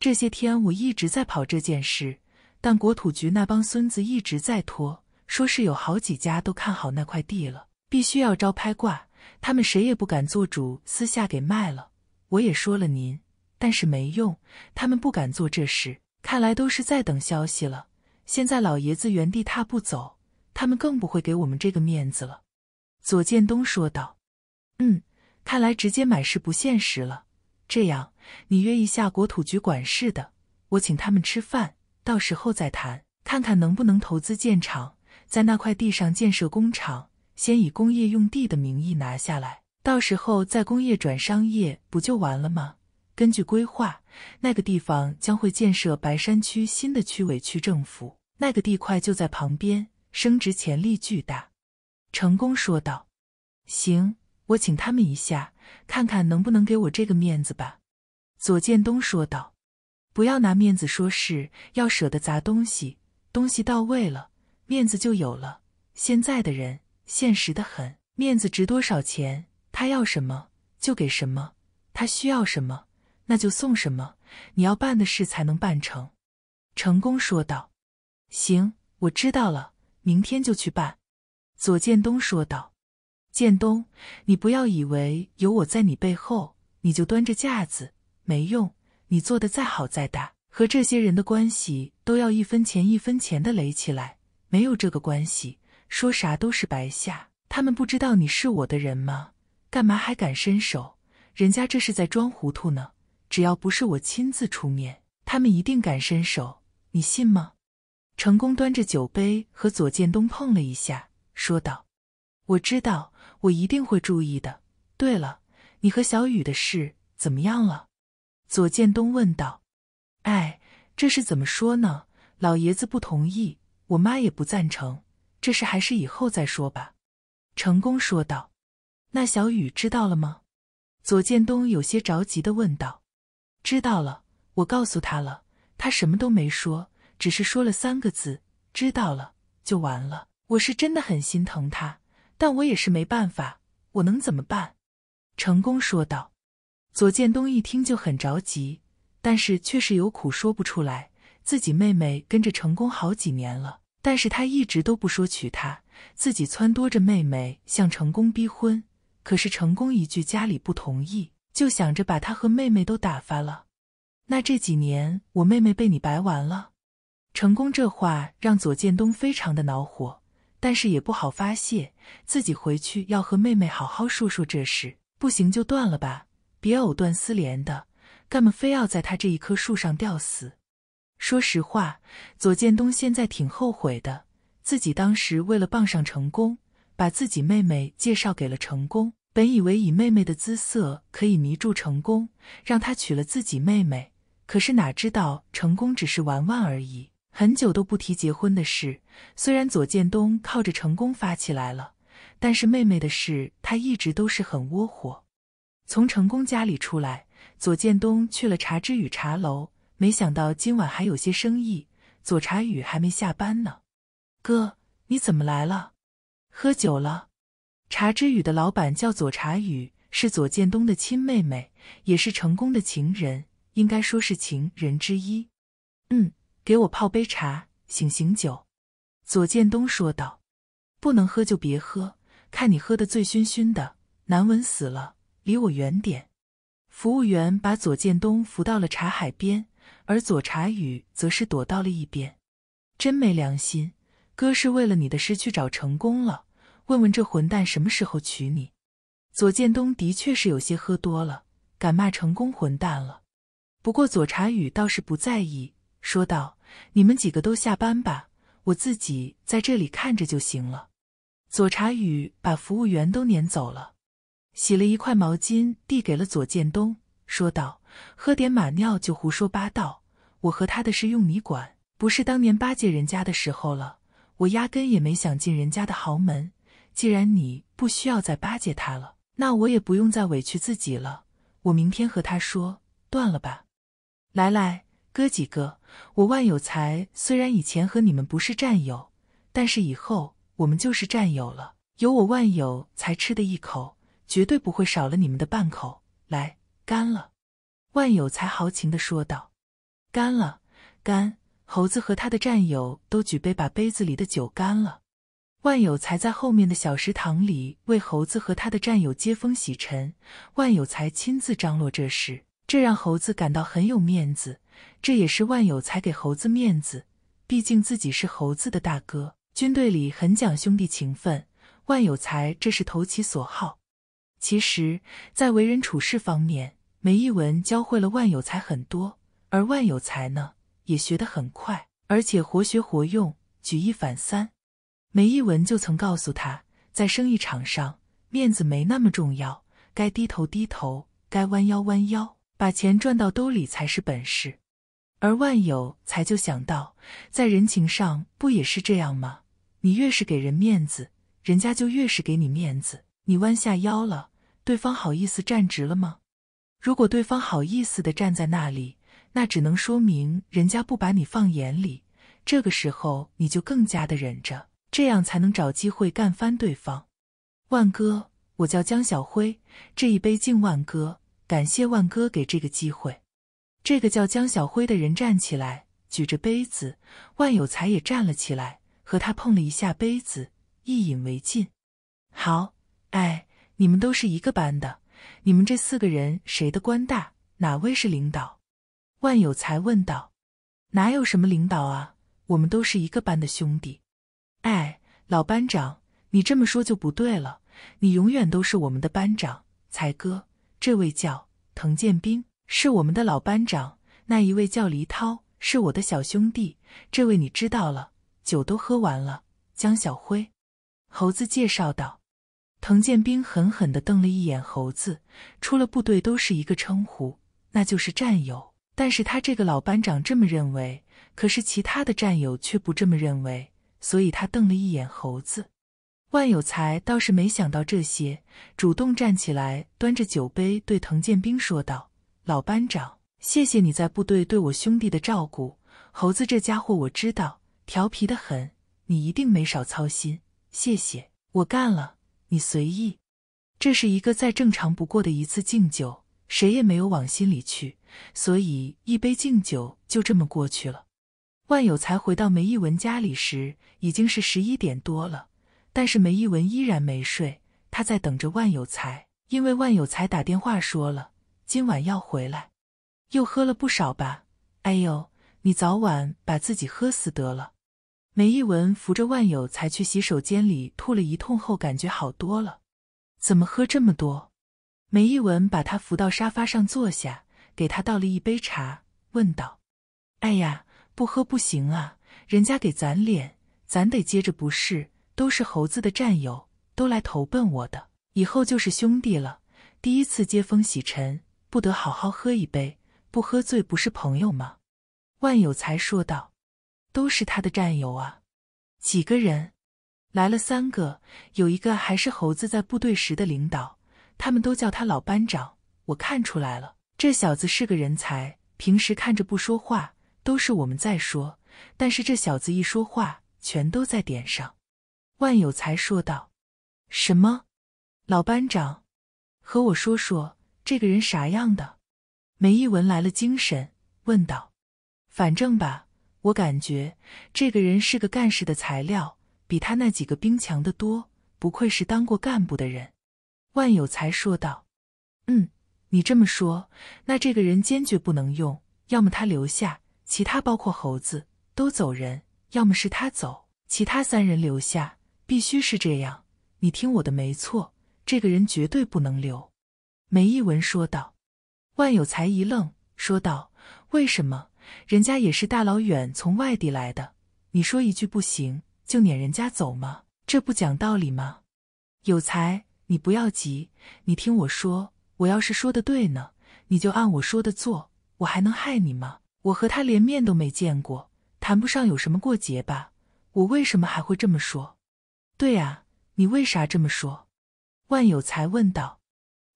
这些天我一直在跑这件事，但国土局那帮孙子一直在拖，说是有好几家都看好那块地了，必须要招拍挂，他们谁也不敢做主，私下给卖了。我也说了您，但是没用，他们不敢做这事。看来都是在等消息了。现在老爷子原地踏步走。他们更不会给我们这个面子了。”左建东说道。“嗯，看来直接买是不现实了。这样，你约一下国土局管事的，我请他们吃饭，到时候再谈，看看能不能投资建厂，在那块地上建设工厂。先以工业用地的名义拿下来，到时候再工业转商业，不就完了吗？根据规划，那个地方将会建设白山区新的区委区政府，那个地块就在旁边。”升值潜力巨大，成功说道：“行，我请他们一下，看看能不能给我这个面子吧。”左建东说道：“不要拿面子说事，要舍得砸东西。东西到位了，面子就有了。现在的人现实的很，面子值多少钱？他要什么就给什么，他需要什么那就送什么。你要办的事才能办成。”成功说道：“行，我知道了。”明天就去办，左建东说道：“建东，你不要以为有我在你背后，你就端着架子，没用。你做的再好再大，和这些人的关系都要一分钱一分钱的垒起来，没有这个关系，说啥都是白瞎。他们不知道你是我的人吗？干嘛还敢伸手？人家这是在装糊涂呢。只要不是我亲自出面，他们一定敢伸手，你信吗？”成功端着酒杯和左建东碰了一下，说道：“我知道，我一定会注意的。对了，你和小雨的事怎么样了？”左建东问道。“哎，这事怎么说呢？老爷子不同意，我妈也不赞成，这事还是以后再说吧。”成功说道。“那小雨知道了吗？”左建东有些着急的问道。“知道了，我告诉他了，他什么都没说。”只是说了三个字：“知道了，就完了。”我是真的很心疼他，但我也是没办法，我能怎么办？”成功说道。左建东一听就很着急，但是却是有苦说不出来。自己妹妹跟着成功好几年了，但是他一直都不说娶她，自己撺掇着妹妹向成功逼婚。可是成功一句家里不同意，就想着把他和妹妹都打发了。那这几年我妹妹被你白玩了。成功这话让左建东非常的恼火，但是也不好发泄，自己回去要和妹妹好好说说这事，不行就断了吧，别藕断丝连的，干嘛非要在他这一棵树上吊死？说实话，左建东现在挺后悔的，自己当时为了傍上成功，把自己妹妹介绍给了成功，本以为以妹妹的姿色可以迷住成功，让他娶了自己妹妹，可是哪知道成功只是玩玩而已。很久都不提结婚的事。虽然左建东靠着成功发起来了，但是妹妹的事他一直都是很窝火。从成功家里出来，左建东去了茶之雨茶楼。没想到今晚还有些生意，左茶雨还没下班呢。哥，你怎么来了？喝酒了？茶之雨的老板叫左茶雨，是左建东的亲妹妹，也是成功的情人，应该说是情人之一。嗯。给我泡杯茶，醒醒酒。”左建东说道，“不能喝就别喝，看你喝得醉醺醺的，难闻死了，离我远点。”服务员把左建东扶到了茶海边，而左茶雨则是躲到了一边。真没良心，哥是为了你的事去找成功了，问问这混蛋什么时候娶你。左建东的确是有些喝多了，敢骂成功混蛋了。不过左茶雨倒是不在意。说道：“你们几个都下班吧，我自己在这里看着就行了。”左茶雨把服务员都撵走了，洗了一块毛巾递给了左建东，说道：“喝点马尿就胡说八道，我和他的事用你管？不是当年巴结人家的时候了。我压根也没想进人家的豪门。既然你不需要再巴结他了，那我也不用再委屈自己了。我明天和他说断了吧。来来，哥几个。”我万有才虽然以前和你们不是战友，但是以后我们就是战友了。有我万有才吃的一口，绝对不会少了你们的半口。来，干了！万有才豪情的说道：“干了，干！”猴子和他的战友都举杯，把杯子里的酒干了。万有才在后面的小食堂里为猴子和他的战友接风洗尘，万有才亲自张罗这事，这让猴子感到很有面子。这也是万有才给猴子面子，毕竟自己是猴子的大哥，军队里很讲兄弟情分。万有才这是投其所好。其实，在为人处事方面，梅一文教会了万有才很多，而万有才呢，也学得很快，而且活学活用，举一反三。梅一文就曾告诉他在生意场上，面子没那么重要，该低头低头，该弯腰弯腰，把钱赚到兜里才是本事。而万有才就想到，在人情上不也是这样吗？你越是给人面子，人家就越是给你面子。你弯下腰了，对方好意思站直了吗？如果对方好意思的站在那里，那只能说明人家不把你放眼里。这个时候，你就更加的忍着，这样才能找机会干翻对方。万哥，我叫江小辉，这一杯敬万哥，感谢万哥给这个机会。这个叫江小辉的人站起来，举着杯子。万有才也站了起来，和他碰了一下杯子，一饮为尽。好，哎，你们都是一个班的，你们这四个人谁的官大？哪位是领导？万有才问道。哪有什么领导啊，我们都是一个班的兄弟。哎，老班长，你这么说就不对了，你永远都是我们的班长。才哥，这位叫滕建斌。是我们的老班长，那一位叫黎涛，是我的小兄弟。这位你知道了，酒都喝完了。江小辉，猴子介绍道。滕建兵狠狠的瞪了一眼猴子，出了部队都是一个称呼，那就是战友。但是他这个老班长这么认为，可是其他的战友却不这么认为，所以他瞪了一眼猴子。万有才倒是没想到这些，主动站起来，端着酒杯对滕建兵说道。老班长，谢谢你在部队对我兄弟的照顾。猴子这家伙我知道，调皮的很，你一定没少操心。谢谢，我干了，你随意。这是一个再正常不过的一次敬酒，谁也没有往心里去，所以一杯敬酒就这么过去了。万有才回到梅一文家里时，已经是十一点多了，但是梅一文依然没睡，他在等着万有才，因为万有才打电话说了。今晚要回来，又喝了不少吧？哎呦，你早晚把自己喝死得了！梅一文扶着万有才去洗手间里吐了一通后，感觉好多了。怎么喝这么多？梅一文把他扶到沙发上坐下，给他倒了一杯茶，问道：“哎呀，不喝不行啊！人家给咱脸，咱得接着，不是？都是猴子的战友，都来投奔我的，以后就是兄弟了。第一次接风洗尘。”不得好好喝一杯，不喝醉不是朋友吗？万有才说道：“都是他的战友啊，几个人来了三个，有一个还是猴子在部队时的领导，他们都叫他老班长。我看出来了，这小子是个人才。平时看着不说话，都是我们在说，但是这小子一说话，全都在点上。”万有才说道：“什么？老班长，和我说说。”这个人啥样的？梅一文来了精神，问道：“反正吧，我感觉这个人是个干事的材料，比他那几个兵强得多，不愧是当过干部的人。”万有才说道：“嗯，你这么说，那这个人坚决不能用，要么他留下，其他包括猴子都走人；要么是他走，其他三人留下，必须是这样。你听我的，没错，这个人绝对不能留。”梅一文说道：“万有才一愣，说道：‘为什么人家也是大老远从外地来的？你说一句不行就撵人家走吗？这不讲道理吗？’有才，你不要急，你听我说，我要是说的对呢，你就按我说的做，我还能害你吗？我和他连面都没见过，谈不上有什么过节吧？我为什么还会这么说？对啊，你为啥这么说？”万有才问道。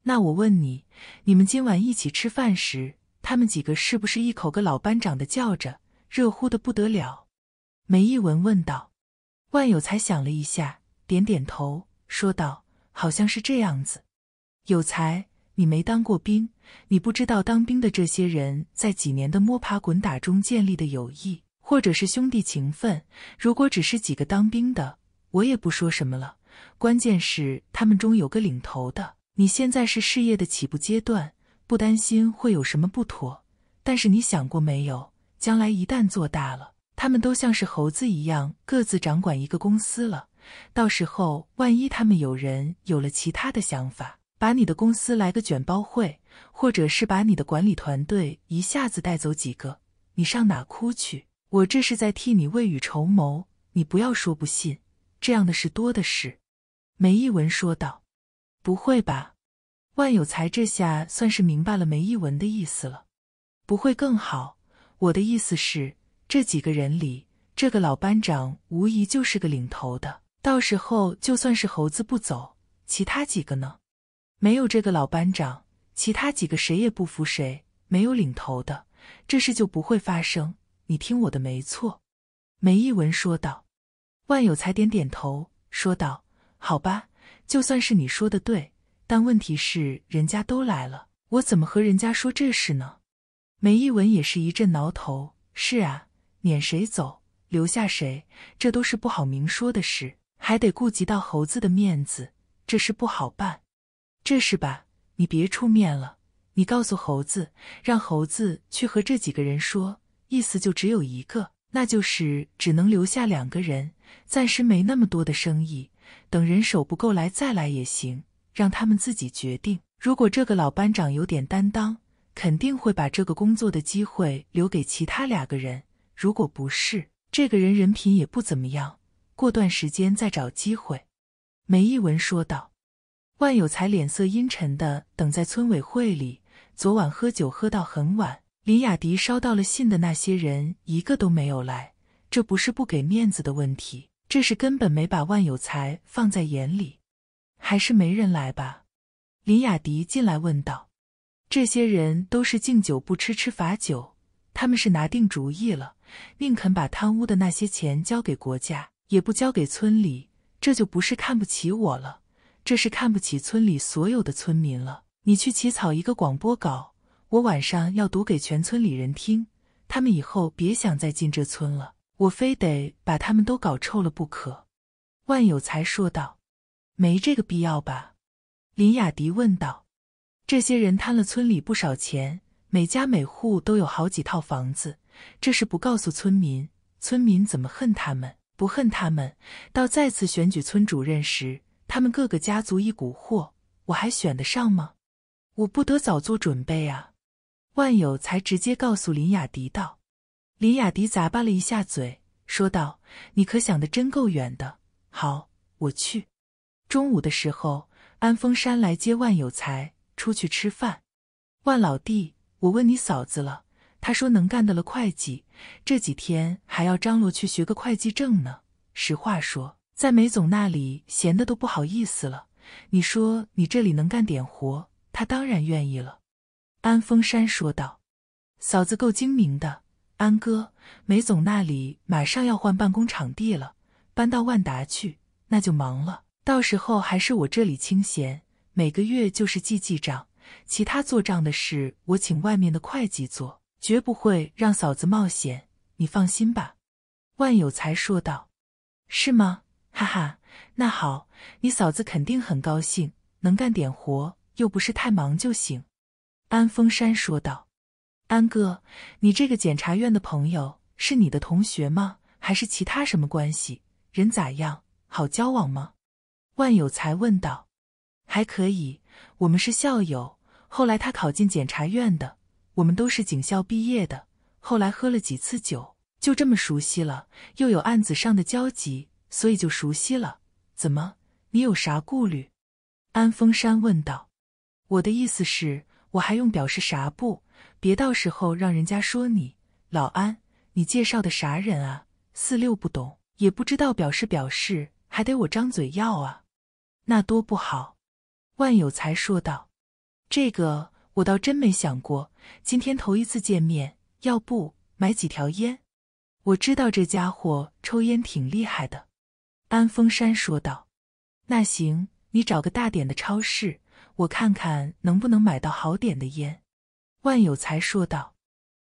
那我问你，你们今晚一起吃饭时，他们几个是不是一口个老班长的叫着，热乎的不得了？梅一文问道。万有才想了一下，点点头，说道：“好像是这样子。”有才，你没当过兵，你不知道当兵的这些人在几年的摸爬滚打中建立的友谊，或者是兄弟情分。如果只是几个当兵的，我也不说什么了。关键是他们中有个领头的。你现在是事业的起步阶段，不担心会有什么不妥。但是你想过没有，将来一旦做大了，他们都像是猴子一样，各自掌管一个公司了。到时候，万一他们有人有了其他的想法，把你的公司来个卷包会，或者是把你的管理团队一下子带走几个，你上哪哭去？我这是在替你未雨绸缪。你不要说不信，这样的事多的是。”梅一文说道。不会吧，万有才这下算是明白了梅一文的意思了。不会更好，我的意思是，这几个人里，这个老班长无疑就是个领头的。到时候就算是猴子不走，其他几个呢？没有这个老班长，其他几个谁也不服谁，没有领头的，这事就不会发生。你听我的，没错。”梅一文说道。万有才点点头，说道：“好吧。”就算是你说的对，但问题是人家都来了，我怎么和人家说这事呢？梅一文也是一阵挠头。是啊，撵谁走，留下谁，这都是不好明说的事，还得顾及到猴子的面子，这事不好办。这事吧，你别出面了，你告诉猴子，让猴子去和这几个人说，意思就只有一个，那就是只能留下两个人，暂时没那么多的生意。等人手不够来再来也行，让他们自己决定。如果这个老班长有点担当，肯定会把这个工作的机会留给其他两个人。如果不是这个人人品也不怎么样，过段时间再找机会。”梅一文说道。万有才脸色阴沉的等在村委会里，昨晚喝酒喝到很晚，林雅迪捎到了信的那些人一个都没有来，这不是不给面子的问题。这是根本没把万有才放在眼里，还是没人来吧？林雅迪进来问道：“这些人都是敬酒不吃吃罚酒，他们是拿定主意了，宁肯把贪污的那些钱交给国家，也不交给村里。这就不是看不起我了，这是看不起村里所有的村民了。你去起草一个广播稿，我晚上要读给全村里人听，他们以后别想再进这村了。”我非得把他们都搞臭了不可。”万有才说道。“没这个必要吧？”林雅迪问道。“这些人贪了村里不少钱，每家每户都有好几套房子。这事不告诉村民，村民怎么恨他们？不恨他们，到再次选举村主任时，他们各个家族一股货，我还选得上吗？我不得早做准备啊！”万有才直接告诉林雅迪道。林雅迪咂巴了一下嘴，说道：“你可想的真够远的。好，我去。”中午的时候，安峰山来接万有才出去吃饭。“万老弟，我问你嫂子了，她说能干的了会计，这几天还要张罗去学个会计证呢。实话说，在梅总那里闲的都不好意思了。你说你这里能干点活，他当然愿意了。”安峰山说道：“嫂子够精明的。”安哥，梅总那里马上要换办公场地了，搬到万达去，那就忙了。到时候还是我这里清闲，每个月就是记记账，其他做账的事我请外面的会计做，绝不会让嫂子冒险。你放心吧。”万有才说道。“是吗？哈哈，那好，你嫂子肯定很高兴，能干点活，又不是太忙就行。”安峰山说道。安哥，你这个检察院的朋友是你的同学吗？还是其他什么关系？人咋样？好交往吗？万有才问道。还可以，我们是校友。后来他考进检察院的，我们都是警校毕业的。后来喝了几次酒，就这么熟悉了。又有案子上的交集，所以就熟悉了。怎么？你有啥顾虑？安峰山问道。我的意思是，我还用表示啥不？别到时候让人家说你老安，你介绍的啥人啊？四六不懂，也不知道表示表示，还得我张嘴要啊，那多不好。”万有才说道，“这个我倒真没想过，今天头一次见面，要不买几条烟？我知道这家伙抽烟挺厉害的。”安峰山说道，“那行，你找个大点的超市，我看看能不能买到好点的烟。”万有才说道：“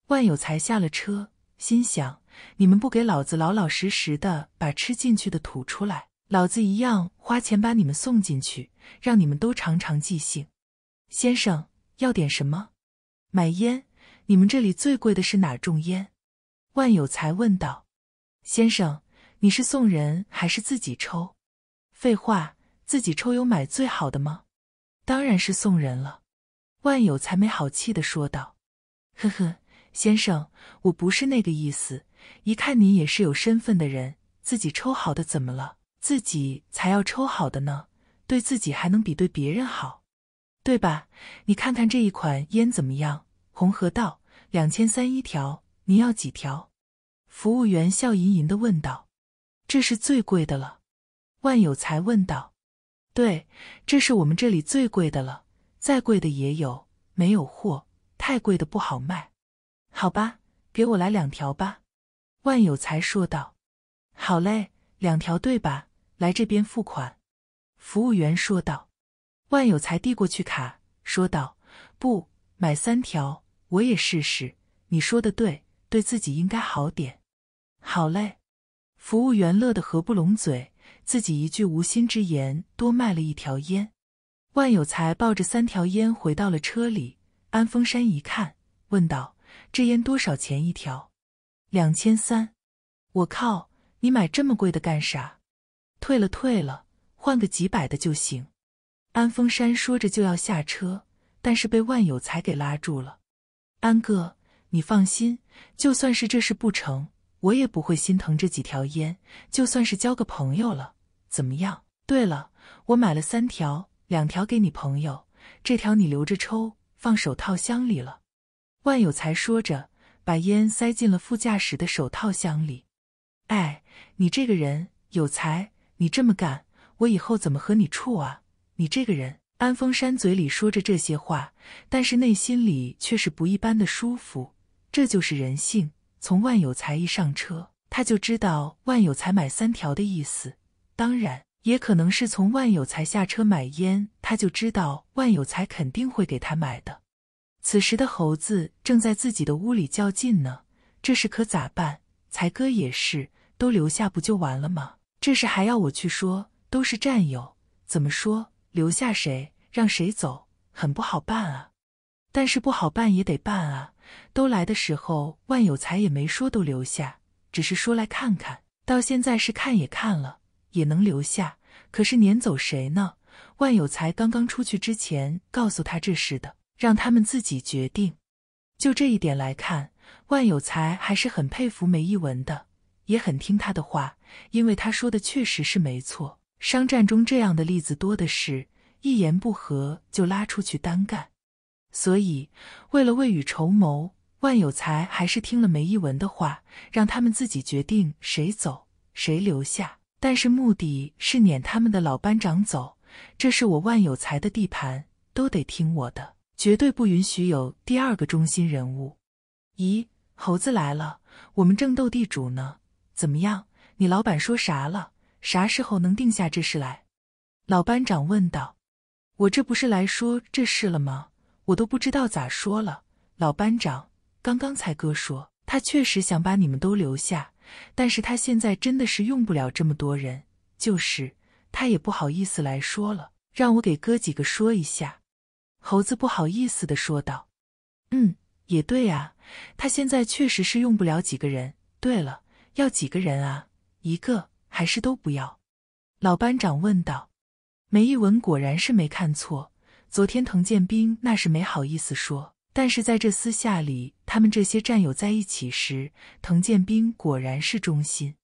万有才下了车，心想：你们不给老子老老实实的把吃进去的吐出来，老子一样花钱把你们送进去，让你们都尝尝记性。先生要点什么？买烟？你们这里最贵的是哪种烟？”万有才问道：“先生，你是送人还是自己抽？废话，自己抽有买最好的吗？当然是送人了。”万有才没好气的说道：“呵呵，先生，我不是那个意思。一看您也是有身份的人，自己抽好的怎么了？自己才要抽好的呢，对自己还能比对别人好，对吧？你看看这一款烟怎么样？红河道，两千三一条，您要几条？”服务员笑吟吟的问道。“这是最贵的了。”万有才问道。“对，这是我们这里最贵的了。”再贵的也有，没有货，太贵的不好卖，好吧，给我来两条吧。”万有才说道。“好嘞，两条对吧？来这边付款。”服务员说道。万有才递过去卡，说道：“不，买三条，我也试试。你说的对，对自己应该好点。”“好嘞。”服务员乐得合不拢嘴，自己一句无心之言，多卖了一条烟。万有才抱着三条烟回到了车里，安峰山一看，问道：“这烟多少钱一条？”“两千三。”“我靠，你买这么贵的干啥？”“退了，退了，换个几百的就行。”安峰山说着就要下车，但是被万有才给拉住了。“安哥，你放心，就算是这事不成，我也不会心疼这几条烟，就算是交个朋友了，怎么样？对了，我买了三条。”两条给你朋友，这条你留着抽，放手套箱里了。万有才说着，把烟塞进了副驾驶的手套箱里。哎，你这个人，有才，你这么干，我以后怎么和你处啊？你这个人，安峰山嘴里说着这些话，但是内心里却是不一般的舒服。这就是人性。从万有才一上车，他就知道万有才买三条的意思。当然。也可能是从万有才下车买烟，他就知道万有才肯定会给他买的。此时的猴子正在自己的屋里较劲呢，这事可咋办？才哥也是，都留下不就完了吗？这事还要我去说，都是战友，怎么说留下谁让谁走，很不好办啊。但是不好办也得办啊。都来的时候，万有才也没说都留下，只是说来看看。到现在是看也看了。也能留下，可是撵走谁呢？万有才刚刚出去之前告诉他这事的，让他们自己决定。就这一点来看，万有才还是很佩服梅一文的，也很听他的话，因为他说的确实是没错。商战中这样的例子多的，是一言不合就拉出去单干。所以，为了未雨绸缪，万有才还是听了梅一文的话，让他们自己决定谁走谁留下。但是目的是撵他们的老班长走，这是我万有才的地盘，都得听我的，绝对不允许有第二个中心人物。咦，猴子来了，我们正斗地主呢，怎么样？你老板说啥了？啥时候能定下这事来？老班长问道。我这不是来说这事了吗？我都不知道咋说了。老班长，刚刚才哥说，他确实想把你们都留下。但是他现在真的是用不了这么多人，就是他也不好意思来说了，让我给哥几个说一下。”猴子不好意思的说道，“嗯，也对啊，他现在确实是用不了几个人。对了，要几个人啊？一个还是都不要？”老班长问道。梅一文果然是没看错，昨天滕建兵那是没好意思说。但是在这私下里，他们这些战友在一起时，滕建斌果然是忠心。